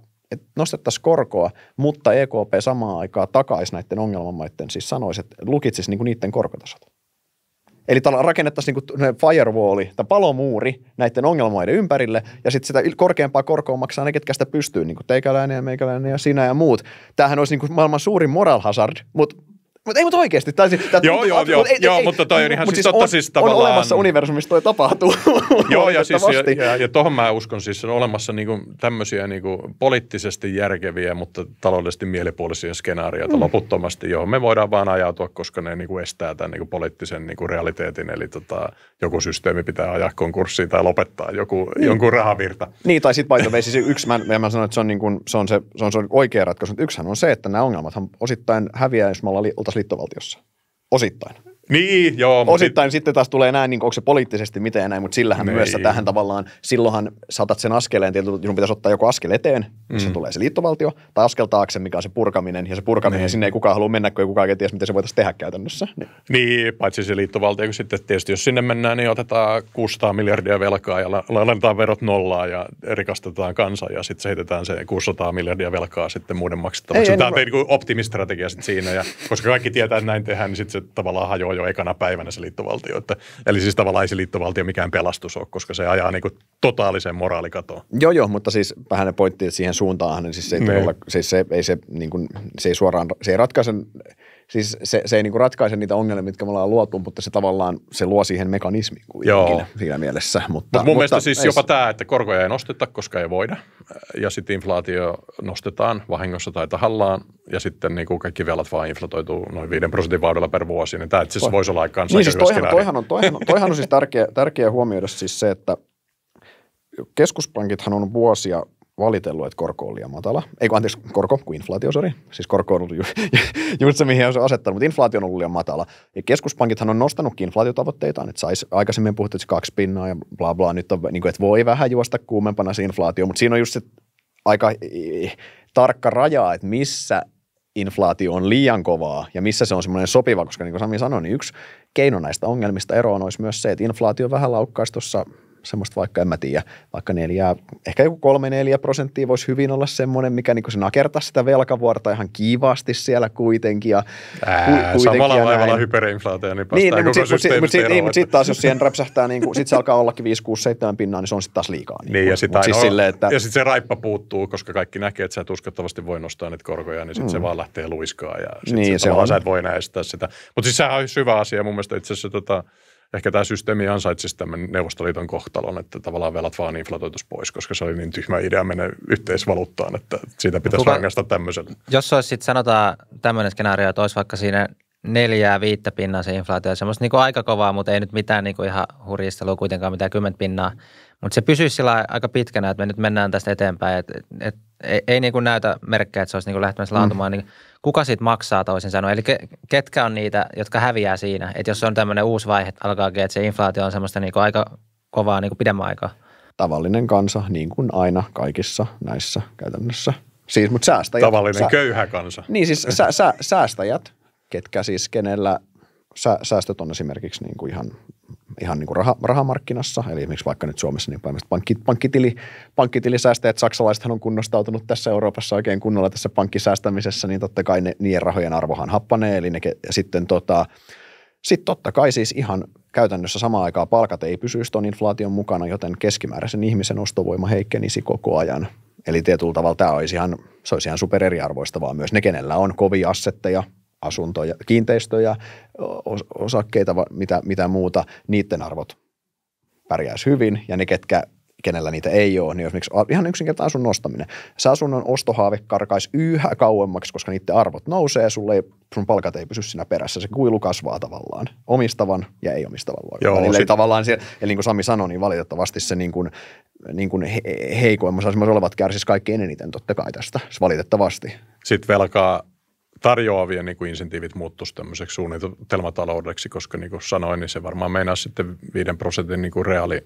nostettaisiin korkoa, mutta EKP samaan aikaan takaisi näiden ongelmamaiden, siis sanoisi, että lukitsisi kuin niinku niiden korkotasot. Eli rakennettaisiin kuin niinku firewalli tai palomuuri näiden ongelmoiden ympärille ja sitten sitä korkeampaa korkoa maksaa ne, ketkä sitä pystyy, niin kuin teikäläinen ja meikäläinen ja sinä ja muut. Tämähän olisi kuin niinku maailman suurin moral hazard, mutta mutta ei, mutta oikeasti. Tai siis, tää, joo, joo, joo, ei, joo ei, mutta toi on ihan siis, siis totta on, siis tavallaan. On olemassa universumissa toi tapahtuu. joo, ja, siis, ja, ja, ja tohon mä uskon siis, on olemassa niinku tämmöisiä niinku poliittisesti järkeviä, mutta taloudellisesti mielipuolisia skenaarioita mm. loputtomasti, johon me voidaan vaan ajautua, koska ne niinku estää tämän niinku poliittisen niinku realiteetin, eli tota, joku systeemi pitää ajaa konkurssiin tai lopettaa joku, mm. jonkun rahavirta. Niin, tai sitten by siis yksi, mä, mä sanoin, että se on, niinku, se, on se, se, on se oikea ratkaisu, mutta yksihän on se, että nämä ongelmathan osittain häviää, jos me ollaan liittovaltiossa. Osittain. Niin, joo. Osittain sit... sitten taas tulee näin, niin onko se poliittisesti miten ja näin, mutta sillähän niin. myös tähän tavallaan, silloinhan saatat sen askeleen, tietysti sinun pitäisi ottaa joku askel eteen, missä mm. tulee se liittovaltio, tai askel taakse, mikä on se purkaminen, ja se purkaminen, niin. sinne ei kukaan halua mennä, kun ei kukaan tiedä, miten se voitaisiin tehdä käytännössä. Niin, niin paitsi se liittovaltio, kun sitten tietysti jos sinne mennään, niin otetaan 600 miljardia velkaa ja alennetaan verot nollaa ja rikastetaan kansa ja sitten heitetään se 600 miljardia velkaa sitten muiden maksettavaksi. Tämä on niin kuin optimistrategia sitten siinä, ja koska kaikki tietää, että näin tehdään, niin sitten se tavallaan hajoaa jo ekana päivänä se liittovaltio. Että, eli siis tavallaan ei se liittovaltio mikään pelastus ole, koska se ajaa niin kuin totaalisen moraalikatoon. Joo, joo, mutta siis vähän ne pointti, että siihen suuntaan, niin siis se ei, niin. siis se, ei, se, niin kuin, se ei suoraan, se ei ratkaise siis se, se ei niinku ratkaise niitä ongelmia, mitkä me ollaan luotu, mutta se tavallaan se luo siihen mekanismin kuitenkin Joo. siinä mielessä. Mutta, Mut mun mutta, mielestä siis ei... jopa tämä, että korkoja ei nosteta, koska ei voida, ja sitten inflaatio nostetaan vahingossa tai tahallaan, ja sitten niinku kaikki velat vaan inflatoituu noin 5 prosentin vauhdilla per vuosi, niin tämä itse asiassa voisi olla aika kanssa niin, siis toihan, toihan, on, toihan, on, toihan on siis tärkeä, tärkeä huomioida siis se, että keskuspankithan on vuosia valitellut, että korko on liian matala. Ei kun anteeksi, korko, kuin inflaatio, sorry. Siis korko on ollut ju- just se, mihin on se asettanut, mutta inflaatio on ollut liian matala. Ja keskuspankithan on nostanutkin inflaatiotavoitteitaan, että saisi aikaisemmin puhuttu, että kaksi pinnaa ja bla bla, nyt on, niin kuin, että voi vähän juosta kuumempana se inflaatio, mutta siinä on just se aika tarkka raja, että missä inflaatio on liian kovaa ja missä se on semmoinen sopiva, koska niin kuin Sami sanoi, niin yksi keino näistä ongelmista eroon olisi myös se, että inflaatio vähän laukkaisi tuossa semmoista vaikka, en mä tiedä, vaikka neljää, ehkä joku kolme neljä prosenttia voisi hyvin olla semmoinen, mikä niin se nakertaa sitä velkavuorta ihan kivasti siellä kuitenkin. Ja, Ää, kuitenkin samalla ja vaivalla hyperinflaatio, niin päästään niin, niin koko mutta sitten mut sit, niin, mut sit taas, jos siihen räpsähtää, niin sitten se alkaa ollakin 5, 6, 7 pinnaa, niin se on sitten taas liikaa. Niin, niin ja sitten siis että... ja sit se raippa puuttuu, koska kaikki näkee, että sä et uskottavasti voi nostaa niitä korkoja, niin sitten mm. se vaan lähtee luiskaan ja sit niin, se, se on. sä et voi näistää sitä. Mutta siis sehän on hyvä asia mun mielestä itse asiassa tota, – ehkä tämä systeemi ansaitsisi tämän Neuvostoliiton kohtalon, että tavallaan velat vaan inflatoitus pois, koska se oli niin tyhmä idea mennä yhteisvaluuttaan, että siitä pitäisi Kuka, no tota, rangaista tämmöisen. Jos olisi sitten sanotaan tämmöinen skenaario, että olisi vaikka siinä neljää, viittä pinnaa se inflaatio. Semmoista niin aika kovaa, mutta ei nyt mitään niin kuin ihan hurjistelua kuitenkaan, mitään kymmentä pinnaa. Mutta se pysyy sillä aika pitkänä, että me nyt mennään tästä eteenpäin. Et, et, et, ei, ei niin kuin näytä merkkejä, että se olisi niin kuin lähtemässä mm. laantumaan. Mm. Niin kuka siitä maksaa toisin sanoen? Eli ke, ketkä on niitä, jotka häviää siinä? Että jos on tämmöinen uusi vaihe, että alkaa että se inflaatio on semmoista niin kuin aika kovaa niin kuin pidemmän aikaa. Tavallinen kansa, niin kuin aina kaikissa näissä käytännössä. Siis, mutta säästäjät. Tavallinen sä, köyhä kansa. Niin siis sä, sä, säästäjät ketkä siis kenellä sä, säästöt on esimerkiksi niin kuin ihan, ihan niin kuin raha, rahamarkkinassa, eli esimerkiksi vaikka nyt Suomessa niin päivästä pankki, pankkitili, pankkitilisäästäjät, saksalaisethan on kunnostautunut tässä Euroopassa oikein kunnolla tässä pankkisäästämisessä, niin totta kai ne, niiden rahojen arvohan happanee, eli ne ja sitten tota, sitten totta kai siis ihan käytännössä samaan aikaan palkat ei pysyisi siis tuon inflaation mukana, joten keskimääräisen ihmisen ostovoima heikkenisi koko ajan. Eli tietyllä tavalla tämä olisi ihan, se olisi ihan supereriarvoistavaa myös ne, kenellä on kovia assetteja, asuntoja, kiinteistöjä, osakkeita, mitä, mitä muuta, niiden arvot pärjäisi hyvin ja ne, ketkä kenellä niitä ei ole, niin esimerkiksi ihan yksinkertainen asunnon ostaminen. Se asunnon ostohaave karkaisi yhä kauemmaksi, koska niiden arvot nousee, sulle ei, sun palkat ei pysy siinä perässä. Se kuilu kasvaa tavallaan omistavan ja ei-omistavan luokan. Joo, sit... tavallaan siellä, eli niin kuin Sami sanoi, niin valitettavasti se niin kuin, niin kuin he, heikoimmassa asemassa olevat kärsisi kaikkein eniten totta kai tästä, valitettavasti. Sitten velkaa tarjoavien niin kuin insentiivit muuttuisi tämmöiseksi suunnitelmataloudeksi, koska niin kuin sanoin, niin se varmaan meinaa sitten 5 prosentin niin kuin reaali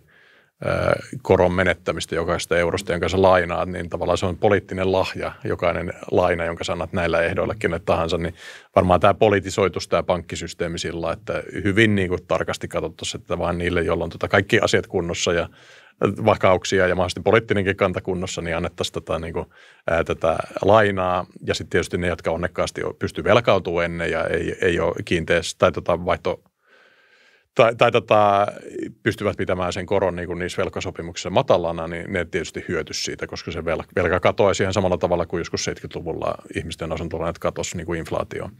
koron menettämistä jokaisesta eurosta, jonka sä lainaat, niin tavallaan se on poliittinen lahja, jokainen laina, jonka sä annat näillä ehdoilla kenelle tahansa, niin varmaan tämä politisoitus, tämä pankkisysteemi sillä, että hyvin niin kuin tarkasti katsottaisiin, että vain niille, joilla on tota kaikki asiat kunnossa ja vakauksia ja mahdollisesti poliittinenkin kanta kunnossa, niin annettaisiin tätä, tota niin kuin, ää, tätä lainaa. Ja sitten tietysti ne, jotka onnekkaasti pystyy velkautumaan ennen ja ei, ei ole kiinteässä tai tota vaihto, tai, tai tota, pystyvät pitämään sen koron niin kuin niissä velkasopimuksissa matalana, niin ne tietysti hyöty siitä, koska se velka, velka katoaisi ihan samalla tavalla kuin joskus 70-luvulla ihmisten asuntolainat katosi niin kuin inflaatioon.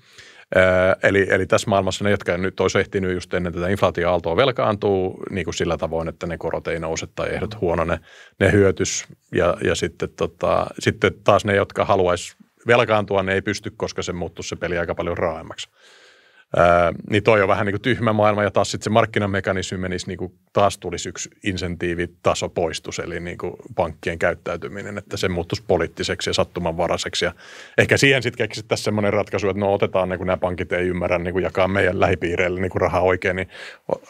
Eli, eli tässä maailmassa ne, jotka nyt olisi ehtinyt just ennen tätä inflaatioaaltoa velkaantuu niin kuin sillä tavoin, että ne korot ei nouse tai ehdot huonone, ne hyötys. Ja, ja sitten, tota, sitten taas ne, jotka haluaisi velkaantua, ne ei pysty, koska se muuttuisi se peli aika paljon raaemmaksi niin toi on vähän niin kuin tyhmä maailma ja taas sitten se markkinamekanismi menisi niin kuin taas tulisi yksi insentiivitaso poistus, eli niin kuin pankkien käyttäytyminen, että se muuttuisi poliittiseksi ja sattumanvaraiseksi. Ja ehkä siihen sitten keksittäisiin semmoinen ratkaisu, että no otetaan, niin kuin nämä pankit ei ymmärrä niin kuin jakaa meidän lähipiireille niin kuin rahaa oikein, niin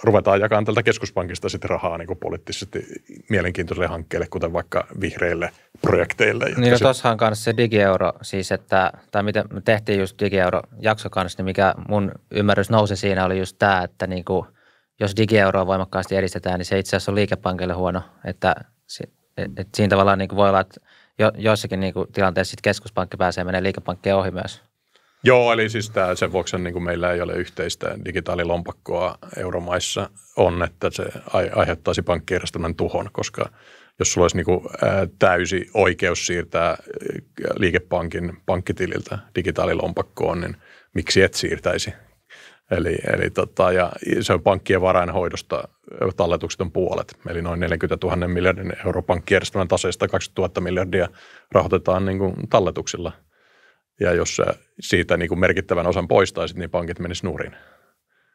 ruvetaan jakamaan tältä keskuspankista sitten rahaa niin kuin poliittisesti mielenkiintoisille hankkeille, kuten vaikka vihreille projekteille. Niin no tuossahan kanssa se digieuro, siis että, tai miten me tehtiin just digieuro jakso kanssa, niin mikä mun ymmärrys nousi siinä oli just tämä, että niin kuin, jos digieuroa voimakkaasti edistetään, niin se itse asiassa on liikepankille huono. Että, et, et siinä tavallaan niin kuin voi olla, että jo, joissakin niin kuin tilanteissa sit keskuspankki pääsee menemään liikepankkeen ohi myös. Joo, eli siis tämä, sen vuoksi niin kuin meillä ei ole yhteistä digitaalilompakkoa euromaissa on, että se aiheuttaisi pankkijärjestelmän tuhon, koska jos sulla olisi niin kuin, täysi oikeus siirtää liikepankin pankkitililtä digitaalilompakkoon, niin miksi et siirtäisi? Eli, eli tota, ja se on pankkien varainhoidosta talletukset on puolet. Eli noin 40 000 miljardin euron pankkijärjestelmän taseesta 20 000 miljardia rahoitetaan niin kuin talletuksilla. Ja jos siitä niin kuin merkittävän osan poistaisit, niin pankit menis nurin,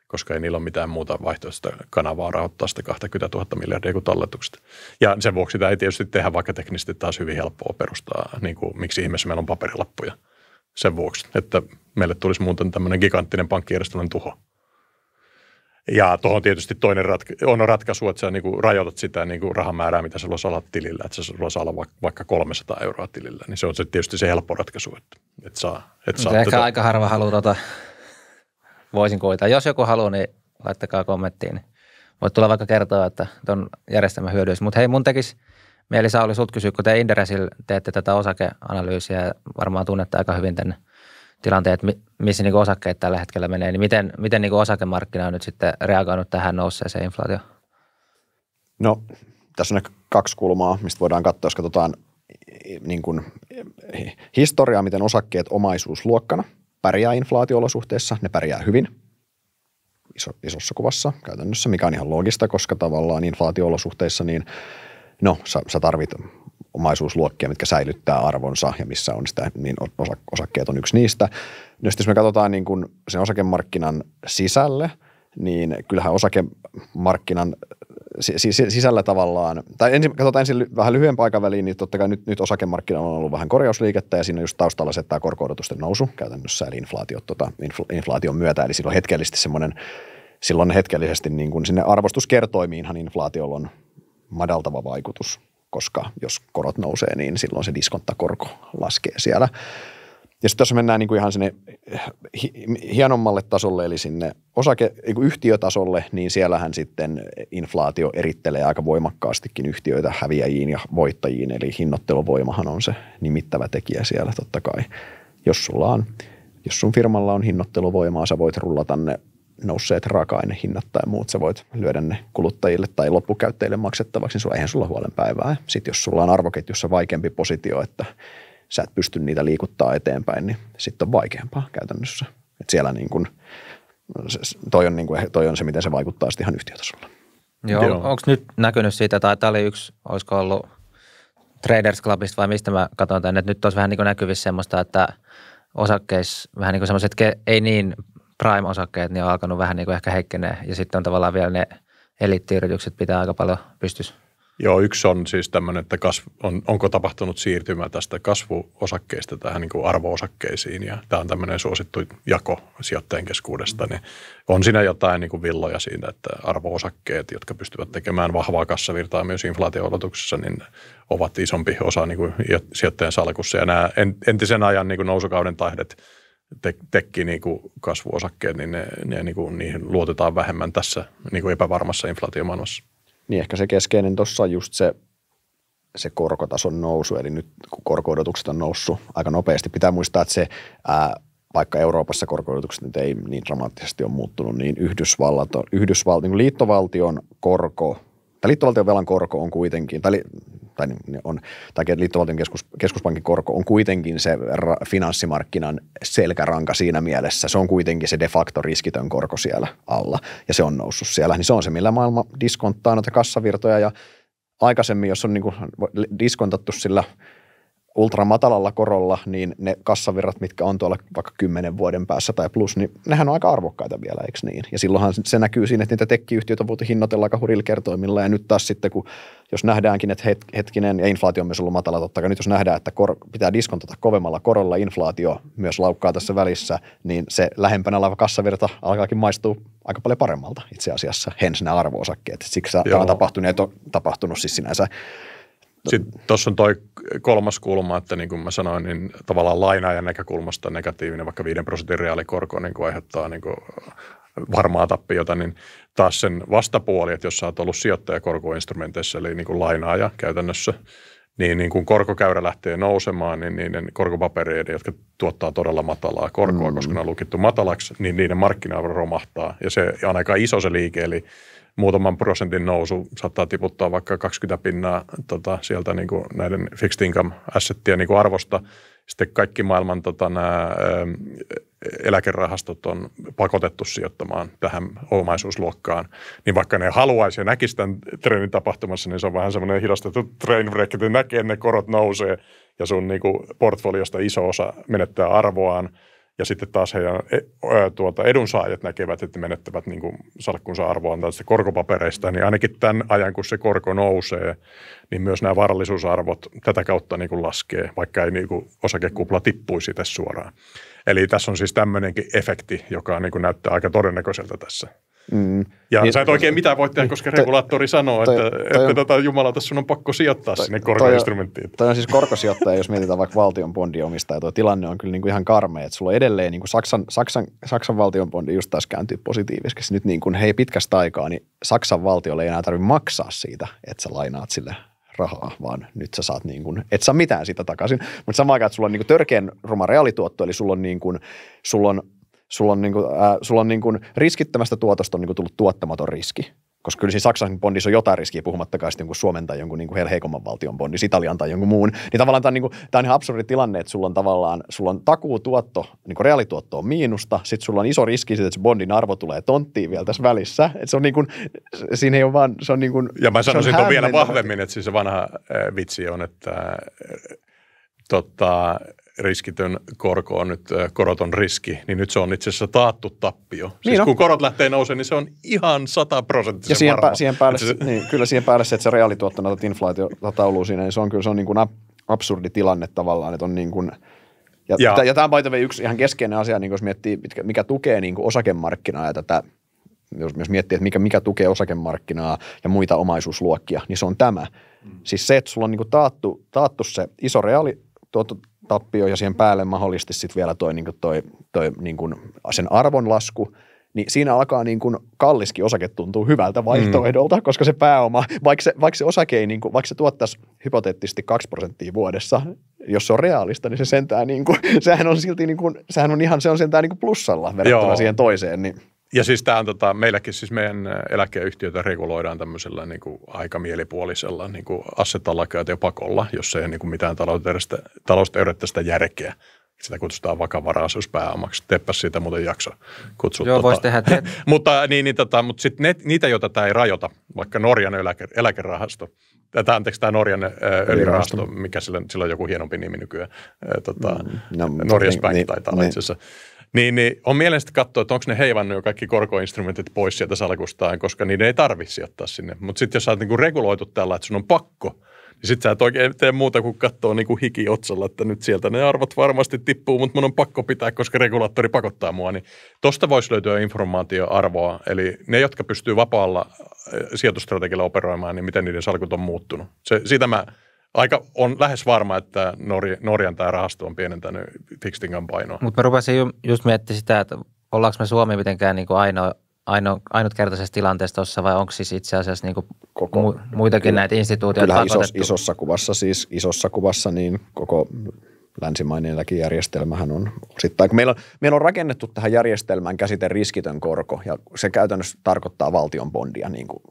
koska ei niillä ole mitään muuta vaihtoehtoista kanavaa rahoittaa sitä 20 000 miljardia kuin talletukset. Ja sen vuoksi tämä ei tietysti tehdä, vaikka teknisesti taas hyvin helppoa perustaa, niin kuin, miksi ihmeessä meillä on paperilappuja sen vuoksi, että meille tulisi muuten tämmöinen giganttinen pankkijärjestelmän tuho. Ja tuohon tietysti toinen ratka- on ratkaisu, että sä niinku rajoitat sitä niinku rahamäärää, mitä sä voisi olla tilillä. Että sä voisi olla vaikka 300 euroa tilillä, niin se on se tietysti se helppo ratkaisu, että et saa. Et saa ehkä tätä. aika harva haluaa tuota. voisin kuita. Jos joku haluaa, niin laittakaa kommenttiin. Voit tulla vaikka kertoa, että tuon järjestelmä hyödyisi. Mutta hei, mun tekisi mieli Sauli sut kysyä, kun te Inderesil teette tätä osakeanalyysiä ja varmaan tunnette aika hyvin tänne tilanteet, missä niin osakkeet tällä hetkellä menee, niin miten, miten niin osakemarkkina on nyt sitten reagoinut tähän nousseeseen inflaatioon? No, tässä on ehkä kaksi kulmaa, mistä voidaan katsoa, jos katsotaan eh, niin kuin, eh, historiaa, miten osakkeet omaisuusluokkana pärjää inflaatioolosuhteissa, ne pärjää hyvin iso, isossa kuvassa käytännössä, mikä on ihan loogista, koska tavallaan inflaatiolosuhteissa niin, no sä, sä tarvit omaisuusluokkia, mitkä säilyttää arvonsa ja missä on sitä, niin osakkeet on yksi niistä. No jos me katsotaan niin kuin sen osakemarkkinan sisälle, niin kyllähän osakemarkkinan sisällä tavallaan, tai ensin, katsotaan ensin vähän lyhyen aikaväliin, niin totta kai nyt, nyt osakemarkkina on ollut vähän korjausliikettä ja siinä on just taustalla se, että tämä korko-odotusten nousu käytännössä, eli inflaatio, tota, infl, inflaation myötä, eli silloin hetkellisesti semmoinen, silloin hetkellisesti niin kuin sinne arvostuskertoimiinhan inflaatiolla on madaltava vaikutus koska jos korot nousee, niin silloin se diskonttakorko laskee siellä. Ja sitten tässä mennään niin kuin ihan sinne hienommalle tasolle, eli sinne osake, niinku yhtiötasolle, niin siellähän sitten inflaatio erittelee aika voimakkaastikin yhtiöitä häviäjiin ja voittajiin, eli hinnoitteluvoimahan on se nimittävä tekijä siellä totta kai. Jos sulla on, jos sun firmalla on hinnoitteluvoimaa, sä voit rullata ne nousseet raaka-ainehinnat tai muut, sä voit lyödä ne kuluttajille tai loppukäyttäjille maksettavaksi, niin sulla, eihän sulla huolen päivää. Sitten jos sulla on arvoketjussa vaikeampi positio, että sä et pysty niitä liikuttaa eteenpäin, niin sitten on vaikeampaa käytännössä. Et siellä niin kun, toi, on niin kun, toi on se, miten se vaikuttaa sitten ihan yhtiötasolla. Joo, Joo. onko nyt näkynyt siitä, tai tämä oli yksi, olisiko ollut Traders Clubista vai mistä mä katson tämän, että nyt olisi vähän niin näkyvissä semmoista, että osakkeissa vähän niin semmoiset, ei niin prime-osakkeet niin on alkanut vähän niin kuin ehkä heikkenee ja sitten on tavallaan vielä ne eliittiyritykset pitää aika paljon pystyssä. Joo, yksi on siis tämmöinen, että kasv, on, onko tapahtunut siirtymä tästä kasvuosakkeista tähän niin kuin arvoosakkeisiin ja tämä on tämmöinen suosittu jako sijoittajien keskuudesta, niin on siinä jotain niin kuin villoja siinä, että arvoosakkeet, jotka pystyvät tekemään vahvaa kassavirtaa myös inflaatio niin ovat isompi osa niin kuin sijoittajan salkussa ja nämä entisen ajan niin kuin nousukauden tahdet – tekki niin kuin kasvuosakkeet, niin, ne, ne niin kuin, niihin luotetaan vähemmän tässä niin kuin epävarmassa inflaatiomaailmassa. Niin ehkä se keskeinen tuossa on just se, se korkotason nousu, eli nyt kun korko-odotukset on noussut aika nopeasti, pitää muistaa, että se ää, vaikka Euroopassa korko-odotukset nyt ei niin dramaattisesti ole muuttunut, niin Yhdysvallat on, Yhdysval, niin liittovaltion korko, tai liittovaltion velan korko on kuitenkin, tai li, tai, niin, on, tai liittovaltion keskus, keskuspankin korko on kuitenkin se ra, finanssimarkkinan selkäranka siinä mielessä. Se on kuitenkin se de facto riskitön korko siellä alla ja se on noussut siellä. Niin se on se, millä maailma diskonttaa noita kassavirtoja ja aikaisemmin, jos on niin kuin diskontattu sillä – ultramatalalla korolla, niin ne kassavirrat, mitkä on tuolla vaikka kymmenen vuoden päässä tai plus, niin nehän on aika arvokkaita vielä, eikö niin? Ja silloinhan se näkyy siinä, että niitä tekkiyhtiöitä voitu hinnoitella aika hurjilla kertoimilla ja nyt taas sitten, kun jos nähdäänkin, että hetkinen, ja inflaatio on myös ollut matala totta kai, nyt jos nähdään, että kor, pitää diskontata kovemmalla korolla, inflaatio myös laukkaa tässä välissä, niin se lähempänä oleva kassavirta alkaakin maistua aika paljon paremmalta itse asiassa, hens nämä arvoosakkeet. Siksi tämä on tapahtunut, on tapahtunut siis sinänsä sitten tuossa on tuo kolmas kulma, että niin kuin mä sanoin, niin tavallaan lainaajan näkökulmasta negatiivinen, vaikka 5 prosentin reaalikorko niin kuin aiheuttaa niin kuin varmaa tappiota, niin taas sen vastapuoli, että jos sä oot ollut sijoittajakorkoinstrumenteissa, eli niin kuin lainaaja käytännössä, niin, niin kun korkokäyrä lähtee nousemaan, niin niiden korkopapereiden, jotka tuottaa todella matalaa korkoa, mm. koska ne on lukittu matalaksi, niin niiden markkina romahtaa. Ja se on aika iso se liike, eli muutaman prosentin nousu saattaa tiputtaa vaikka 20 pinnaa tota, sieltä niin kuin näiden fixed income assettien niin arvosta. Sitten kaikki maailman tota, nämä, ähm, eläkerahastot on pakotettu sijoittamaan tähän omaisuusluokkaan, niin vaikka ne haluaisi ja näkisi tämän treenin tapahtumassa, niin se on vähän semmoinen hidastettu train wreck, että näkee, ne korot nousee ja sun niin kuin, portfoliosta iso osa menettää arvoaan – ja sitten taas heidän e, tuota, edunsaajat näkevät, että menettävät niin kuin salkkunsa arvoa tästä korkopapereista, niin ainakin tämän ajan, kun se korko nousee, niin myös nämä varallisuusarvot tätä kautta niin kuin laskee, vaikka ei niin kuin osakekupla tippuisi tässä suoraan. Eli tässä on siis tämmöinenkin efekti, joka niin kuin näyttää aika todennäköiseltä tässä. Mm. Ja niin, sä et oikein mitään voi tehdä, niin, koska toi, regulaattori sanoo, toi, että, toi, että on, tätä tässä sun on pakko sijoittaa toi, sinne korkoinstrumenttiin. Toi, toi on siis korkosijoittaja, jos mietitään vaikka valtion bondinomistaja. Tuo tilanne on kyllä niinku ihan karmea, että sulla on edelleen niinku Saksan, Saksan, Saksan valtion bondi just taas kääntyy positiiviseksi. Siis nyt niin kuin hei pitkästä aikaa, niin Saksan valtiolle ei enää tarvitse maksaa siitä, että sä lainaat sille rahaa, vaan nyt sä saat niin kuin, et saa mitään sitä takaisin. Mutta samaan aikaan, että sulla on niin kuin törkeän ruma reaalituotto, eli sulla on, niin kuin, sulla on sulla on, niin kuin, äh, sulla on niin kuin riskittömästä tuotosta on niin kuin tullut tuottamaton riski. Koska kyllä siinä Saksan bondissa on jotain riskiä, puhumattakaan sitten jonkun Suomen tai jonkun niin kuin heikomman valtion bondissa, Italian tai jonkun muun. Niin tavallaan tämä on, niin kuin, tämä on ihan absurdi tilanne, että sulla on tavallaan sulla on takuutuotto, niin kuin reaalituotto on miinusta, sitten sulla on iso riski siitä, että se bondin arvo tulee tonttiin vielä tässä välissä. Että se on niin kuin, siinä ei ole vaan, se on niin kuin, Ja mä sanoisin tuon vielä vahvemmin, että siis se vanha äh, vitsi on, että äh, tota, riskitön korko on nyt äh, koroton riski, niin nyt se on itse asiassa taattu tappio. Siis niin siis on. kun korot lähtee nousemaan, niin se on ihan sataprosenttisen Ja siihen, varma. Pä, siihen päälle, se, niin, kyllä siihen päälle se, että se reaalituotto otat inflaatiotauluun siinä, niin se on kyllä se on niin kuin absurdi tilanne tavallaan, että on niin kuin – ja, ja. ja tämä on paitava yksi ihan keskeinen asia, niin jos miettii, mitkä, mikä tukee niin kuin osakemarkkinaa ja tätä, jos, jos miettii, että mikä, mikä tukee osakemarkkinaa ja muita omaisuusluokkia, niin se on tämä. Mm. Siis se, että sulla on niin kuin taattu, taattu se iso reaali, tuotto, tappio ja siihen päälle mahdollisesti sitten vielä toi, niin kuin toi, toi niin kuin sen arvonlasku, niin siinä alkaa niin kuin kalliski osake tuntuu hyvältä mm. vaihtoehdolta, mm. koska se pääoma, vaikka se, vaikka se osake ei, niin kuin, vaikka se tuottaisi hypoteettisesti 2 prosenttia vuodessa, jos se on reaalista, niin se sentään, niin kuin, sehän on silti, niin kuin, sehän on ihan, se on sentään niin kuin plussalla verrattuna Joo. siihen toiseen, niin – ja siis tämä on tota, meilläkin siis meidän eläkeyhtiötä reguloidaan tämmöisellä niin kuin aika mielipuolisella niin kuin pakolla, jos ei niin kuin mitään taloudellista, talousta sitä järkeä. Sitä kutsutaan vakavaraisuuspääomaksi. Teppäs siitä muuten jakso kutsua. Joo, tota. voisi tehdä. Te- mutta niin, niin, tota, mutta sitten niitä, joita tämä ei rajoita, vaikka Norjan eläke, eläkerahasto, tämä, anteeksi, tämä Norjan öljyrahasto, mikä sillä, sillä on joku hienompi nimi nykyään, tota, mm, no, Norjaspäin niin, taitaa niin, itse asiassa. Niin. Niin, niin on mielenkiintoista katsoa, että onko ne heivannut jo kaikki korkoinstrumentit pois sieltä salkustaan, koska niiden ei tarvitse sijoittaa sinne. Mutta sitten jos sä oot niinku reguloitu tällä, että sun on pakko niin sitten sä et oikein tee muuta kuin katsoa niin kuin hiki otsalla, että nyt sieltä ne arvot varmasti tippuu, mutta mun on pakko pitää, koska regulaattori pakottaa mua. Niin tosta voisi löytyä informaatioarvoa, eli ne, jotka pystyy vapaalla äh, sijoitustrategialla operoimaan, niin miten niiden salkut on muuttunut. Se, siitä mä aika on lähes varma, että Norjan tämä rahasto on pienentänyt fixed painoa. Mutta mä rupesin ju, just miettimään sitä, että ollaanko me Suomi mitenkään niin kuin ainoa, aino, ainutkertaisessa tilanteessa tuossa vai onko siis itse asiassa niin kuin koko, mu, muitakin kyllä, näitä instituutioita Kyllähän isos, isossa kuvassa siis, isossa kuvassa niin koko länsimainen järjestelmähän on osittain, kun meillä on, meillä on rakennettu tähän järjestelmään käsite riskitön korko ja se käytännössä tarkoittaa valtion bondia niin kuin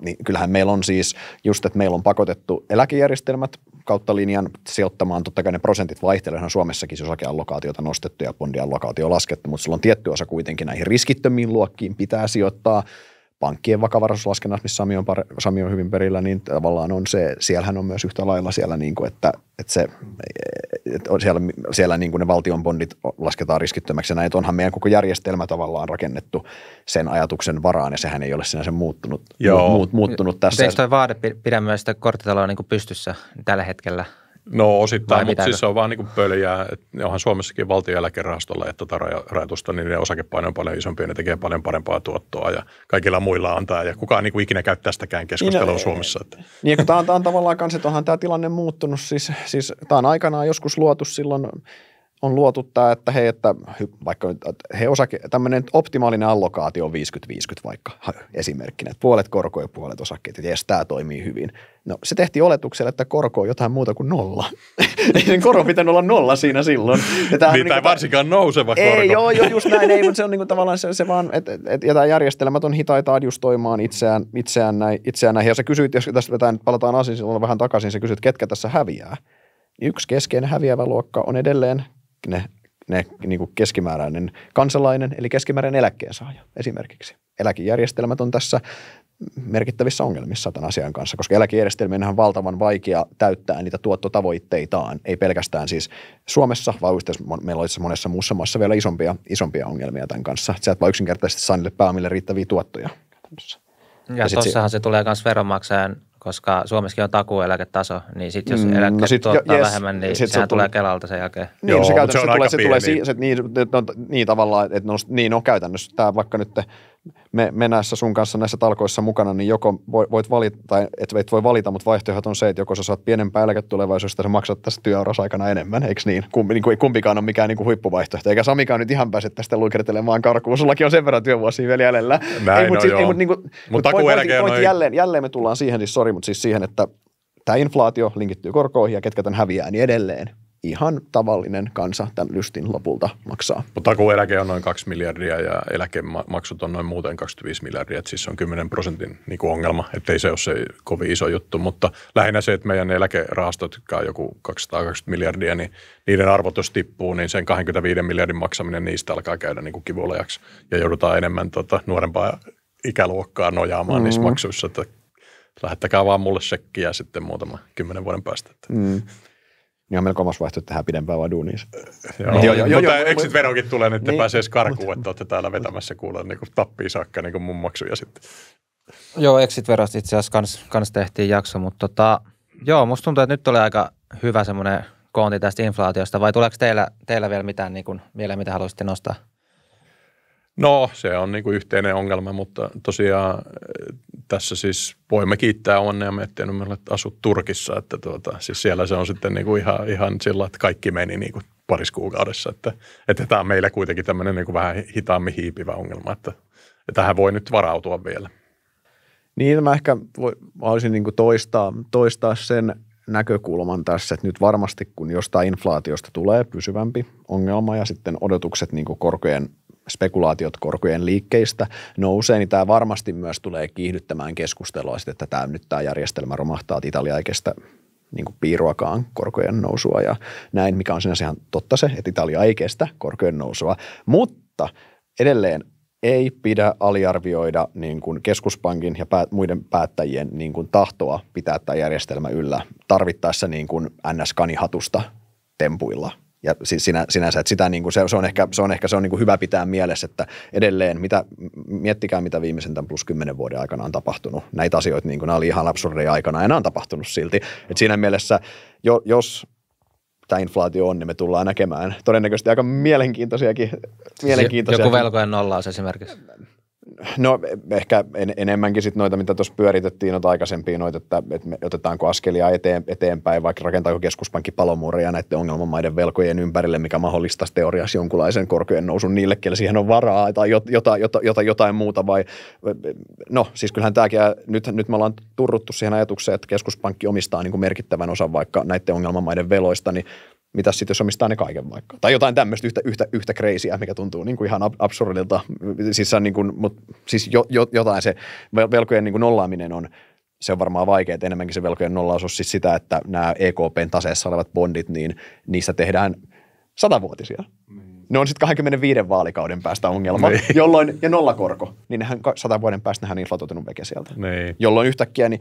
niin kyllähän meillä on siis just, että meillä on pakotettu eläkejärjestelmät kautta linjan sijoittamaan, totta kai ne prosentit vaihtelevat, Suomessakin siis osakeallokaatiota nostettu ja bondiallokaatio laskettu, mutta sulla on tietty osa kuitenkin näihin riskittömiin luokkiin pitää sijoittaa, pankkien vakavaraisuuslaskennassa, missä Sami on, par, Sami on hyvin perillä, niin tavallaan on se, siellähän on myös yhtä lailla siellä, niin kuin, että, että, se, että siellä, siellä niin kuin ne valtion bondit lasketaan riskittömäksi. Näin, onhan meidän koko järjestelmä tavallaan rakennettu sen ajatuksen varaan, ja sehän ei ole sinänsä muuttunut, Joo. Muut, muuttunut tässä. Eikö tuo vaade pidä myös sitä korttitaloa niin kuin pystyssä tällä hetkellä – No osittain, mutta siis se on vaan niin kuin pöljää. Et onhan Suomessakin valtion eläkerahastolla että tätä tota rajoitusta, niin ne osakepaino on paljon isompi ja ne tekee paljon parempaa tuottoa ja kaikilla muilla antaa. Ja kukaan niin kuin ikinä käy tästäkään keskustelua niin, no, Suomessa. Että. Niin, kun tämä on, tämä on tavallaan kanssa, että onhan tämä tilanne muuttunut. Siis, siis tämä on aikanaan joskus luotu silloin on luotu tämä, että hei, että vaikka he osake, tämmöinen optimaalinen allokaatio on 50-50 vaikka esimerkkinä, että puolet korkoja ja puolet osakkeet, että jes, tämä toimii hyvin. No se tehtiin oletuksella, että korko on jotain muuta kuin nolla. ei sen koron pitänyt olla nolla siinä silloin. Ja niin, niin, varsinkaan nouseva ei, korko. Ei, joo, joo, just näin, ei, mutta se on niin kuin tavallaan se, se vaan, että et, et, ja tämä järjestelmät on hitaita adjustoimaan itseään, itseään, näin, itseään näihin. Ja sä kysyit, jos tästä vetään, palataan asiaan vähän takaisin, sä kysyt, ketkä tässä häviää. Niin yksi keskeinen häviävä luokka on edelleen ne, ne niin kuin keskimääräinen kansalainen, eli keskimääräinen eläkkeensaaja esimerkiksi. Eläkejärjestelmät on tässä merkittävissä ongelmissa tämän asian kanssa, koska eläkejärjestelmien on valtavan vaikea täyttää niitä tuottotavoitteitaan, ei pelkästään siis Suomessa, vaan meillä on itse monessa muussa maassa vielä isompia, isompia ongelmia tämän kanssa. Sä et vaan yksinkertaisesti saa niille pääomille riittäviä tuottoja. Ja, ja tuossahan se tulee myös veronmaksajan koska Suomessakin on takuueläketaso, niin sitten jos eläke mm, no sit, tuottaa yes, vähemmän, niin sit sehän se tulee Kelalta sen jälkeen. Niin, Joo, se, se, on tulee, se tulee, se, niin, se, niin, niin tavallaan, että no, niin on käytännössä tämä vaikka nyt me, me näissä sun kanssa näissä talkoissa mukana, niin joko voit valita, tai et, et voi valita, mutta vaihtoehdot on se, että joko sä saat pienempää eläketulevaisuudesta, sä maksat tästä aikana enemmän, eikö niin? Kumpi, niin kuin, ei kumpikaan ole mikään niin kuin huippuvaihtoehto, eikä Samikaan nyt ihan pääse tästä luikertelemaan karkuun, sullakin on sen verran työvuosia vielä jäljellä. Näin, ei, mutta no sit, joo. ei, mutta, niin kuin, mut niinku- mutta point, point, point, jälleen, jälleen me tullaan siihen, siis sori, mutta siis siihen, että tämä inflaatio linkittyy korkoihin ja ketkä tämän häviää, niin edelleen ihan tavallinen kansa tämän lystin lopulta maksaa. Mutta eläke on noin 2 miljardia ja eläkemaksut on noin muuten 25 miljardia, että siis se on 10 prosentin niin kuin ongelma, ettei se ole se kovin iso juttu, mutta lähinnä se, että meidän eläkerahastot, jotka on joku 220 miljardia, niin niiden arvotus tippuu, niin sen 25 miljardin maksaminen niistä alkaa käydä niin kuin ja joudutaan enemmän tota, nuorempaa ikäluokkaa nojaamaan mm. niissä maksuissa, että lähettäkää vaan mulle sekkiä sitten muutama kymmenen vuoden päästä. Että. Mm niin on melko omassa vaihtoehto tehdä pidempään vaan duuniinsa. Joo, joo, joo, joo, joo, joo exit verokin tulee, niin, niin pääsee karkuun, että olette täällä vetämässä kuulla niin tappiin saakka niin maksuja sitten. Joo, exit verosta itse asiassa kans, kans tehtiin jakso, mutta tota, joo, musta tuntuu, että nyt oli aika hyvä semmoinen koonti tästä inflaatiosta, vai tuleeko teillä, teillä vielä mitään niin kuin, mieleen, mitä haluaisitte nostaa? No, se on niin kuin yhteinen ongelma, mutta tosiaan tässä siis voimme kiittää onnea miettiä että asut Turkissa, että tuota, siis siellä se on sitten niin kuin ihan, ihan sillä, että kaikki meni niin kuin parissa kuukaudessa, että, että tämä on meillä kuitenkin tämmöinen niin kuin vähän hitaammin hiipivä ongelma, että, että tähän voi nyt varautua vielä. Niin, mä ehkä voi, mä olisin niin toistaa, toistaa sen näkökulman tässä, että nyt varmasti kun jostain inflaatiosta tulee pysyvämpi ongelma ja sitten odotukset niin korkojen spekulaatiot korkojen liikkeistä nousee, niin tämä varmasti myös tulee kiihdyttämään keskustelua, sit, että tämä, nyt tämä järjestelmä romahtaa, että Italia ei kestä niin kuin piiruakaan korkojen nousua ja näin, mikä on sinänsä ihan totta se, että Italia ei kestä korkojen nousua, mutta edelleen ei pidä aliarvioida niin kuin keskuspankin ja päät- muiden päättäjien niin kuin tahtoa pitää tämä järjestelmä yllä tarvittaessa niin kuin NS-kanihatusta tempuilla. Ja sinä, sinänsä, että sitä niin kuin se, se, on ehkä, se on ehkä se on niin kuin hyvä pitää mielessä, että edelleen, mitä, miettikää mitä viimeisen tämän plus kymmenen vuoden aikana on tapahtunut. Näitä asioita niin kuin, oli ihan absurdeja aikana ja nämä on tapahtunut silti. Et siinä mielessä, jo, jos tämä inflaatio on, niin me tullaan näkemään todennäköisesti aika mielenkiintoisiakin. mielenkiintoisiakin. Joku velkojen nollaus esimerkiksi. No ehkä en, enemmänkin sit noita, mitä tuossa pyöritettiin, noita aikaisempia noita, että, että me otetaanko askelia eteen, eteenpäin, vaikka rakentaako keskuspankki palomuuria näiden ongelmamaiden velkojen ympärille, mikä mahdollistaisi teoriassa jonkunlaisen korkojen nousun niille, kelle siihen on varaa tai jot, jota, jota, jota, jotain muuta vai no siis kyllähän tämäkin, nyt, nyt me ollaan turruttu siihen ajatukseen, että keskuspankki omistaa niin kuin merkittävän osan vaikka näiden ongelmamaiden veloista, niin mitä sitten jos omistaa ne kaiken vaikka. Tai jotain tämmöistä yhtä, yhtä, yhtä kreisiä, mikä tuntuu niin kuin ihan absurdilta. Siis, niin kuin, mut, siis jo, jo, jotain se velkojen niin kuin nollaaminen on, se on varmaan että Enemmänkin se velkojen nollaus on siis sitä, että nämä EKPn taseessa olevat bondit, niin niistä tehdään satavuotisia. Niin. Ne on sitten 25 vaalikauden päästä ongelma, niin. jolloin, ja nollakorko, niin nehän sata vuoden päästä nehän inflatoitunut veke sieltä. Niin. Jolloin yhtäkkiä, niin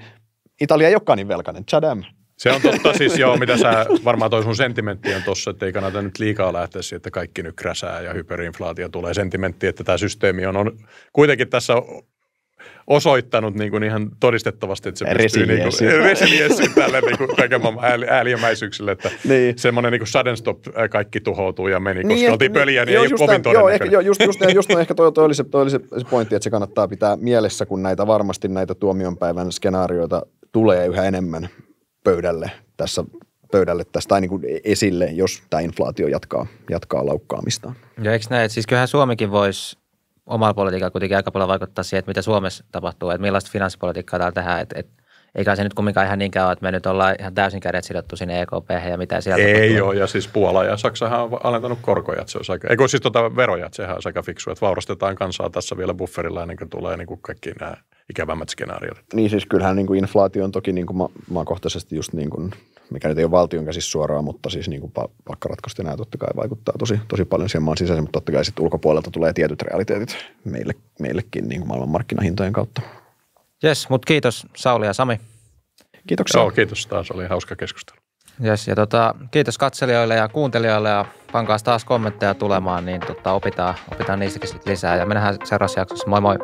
Italia ei olekaan niin velkainen, Chadam. Se on totta siis joo, mitä sä, varmaan toi sun sentimentti on tossa, että ei kannata nyt liikaa lähteä siihen, että kaikki nyt kräsää ja hyperinflaatio tulee. Sentimentti, että tämä systeemi on, on kuitenkin tässä osoittanut niin kuin ihan todistettavasti, että se resilienssi. pystyy niin resilienssiin tälle niin kuin kaiken ääliömäisyyksille, että niin. semmoinen niin kuin sudden stop kaikki tuhoutuu ja meni, niin, koska niin, oltiin pöliä, niin, niin ei kovin tämän, joo, ehkä, joo, just, just, just no, ehkä toi, toi, oli se, toi oli se pointti, että se kannattaa pitää mielessä, kun näitä varmasti näitä tuomionpäivän skenaarioita tulee yhä enemmän, pöydälle tässä pöydälle tästä tai niin kuin esille, jos tämä inflaatio jatkaa, jatkaa laukkaamistaan. Ja eikö näin, että siis kyllähän Suomikin voisi omalla politiikalla kuitenkin aika paljon vaikuttaa siihen, että mitä Suomessa tapahtuu, että millaista finanssipolitiikkaa täällä tehdään, että, että eikä se nyt kumminkaan ihan niinkään ole, että me nyt ollaan ihan täysin kädet sidottu sinne EKP ja mitä sieltä. Ei ole, ja siis Puola ja Saksahan on alentanut korkoja, että se olisi aika, eikö siis tota veroja, että sehän olisi aika fiksu, että vaurastetaan kansaa tässä vielä bufferilla ennen kuin tulee niin kuin kaikki nämä – ikävämmät skenaariot. Niin siis kyllähän niin kuin inflaatio on toki niin kuin ma- maakohtaisesti just niin kuin, mikä nyt ei ole valtion käsissä suoraan, mutta siis niin kuin palkkaratkaisut nämä totta kai vaikuttaa tosi, tosi paljon siihen maan sisäisen, mutta totta kai sitten ulkopuolelta tulee tietyt realiteetit meille, meillekin niin kuin maailmanmarkkinahintojen kautta. Jes, mutta kiitos Sauli ja Sami. Kiitoksia. Joo, kiitos taas. Oli hauska keskustelu. Yes, ja tota, kiitos katselijoille ja kuuntelijoille ja pankaa taas kommentteja tulemaan, niin tota, opitaan, opitaan niistäkin sit lisää. Ja me nähdään seuraavassa jaksossa. Moi moi!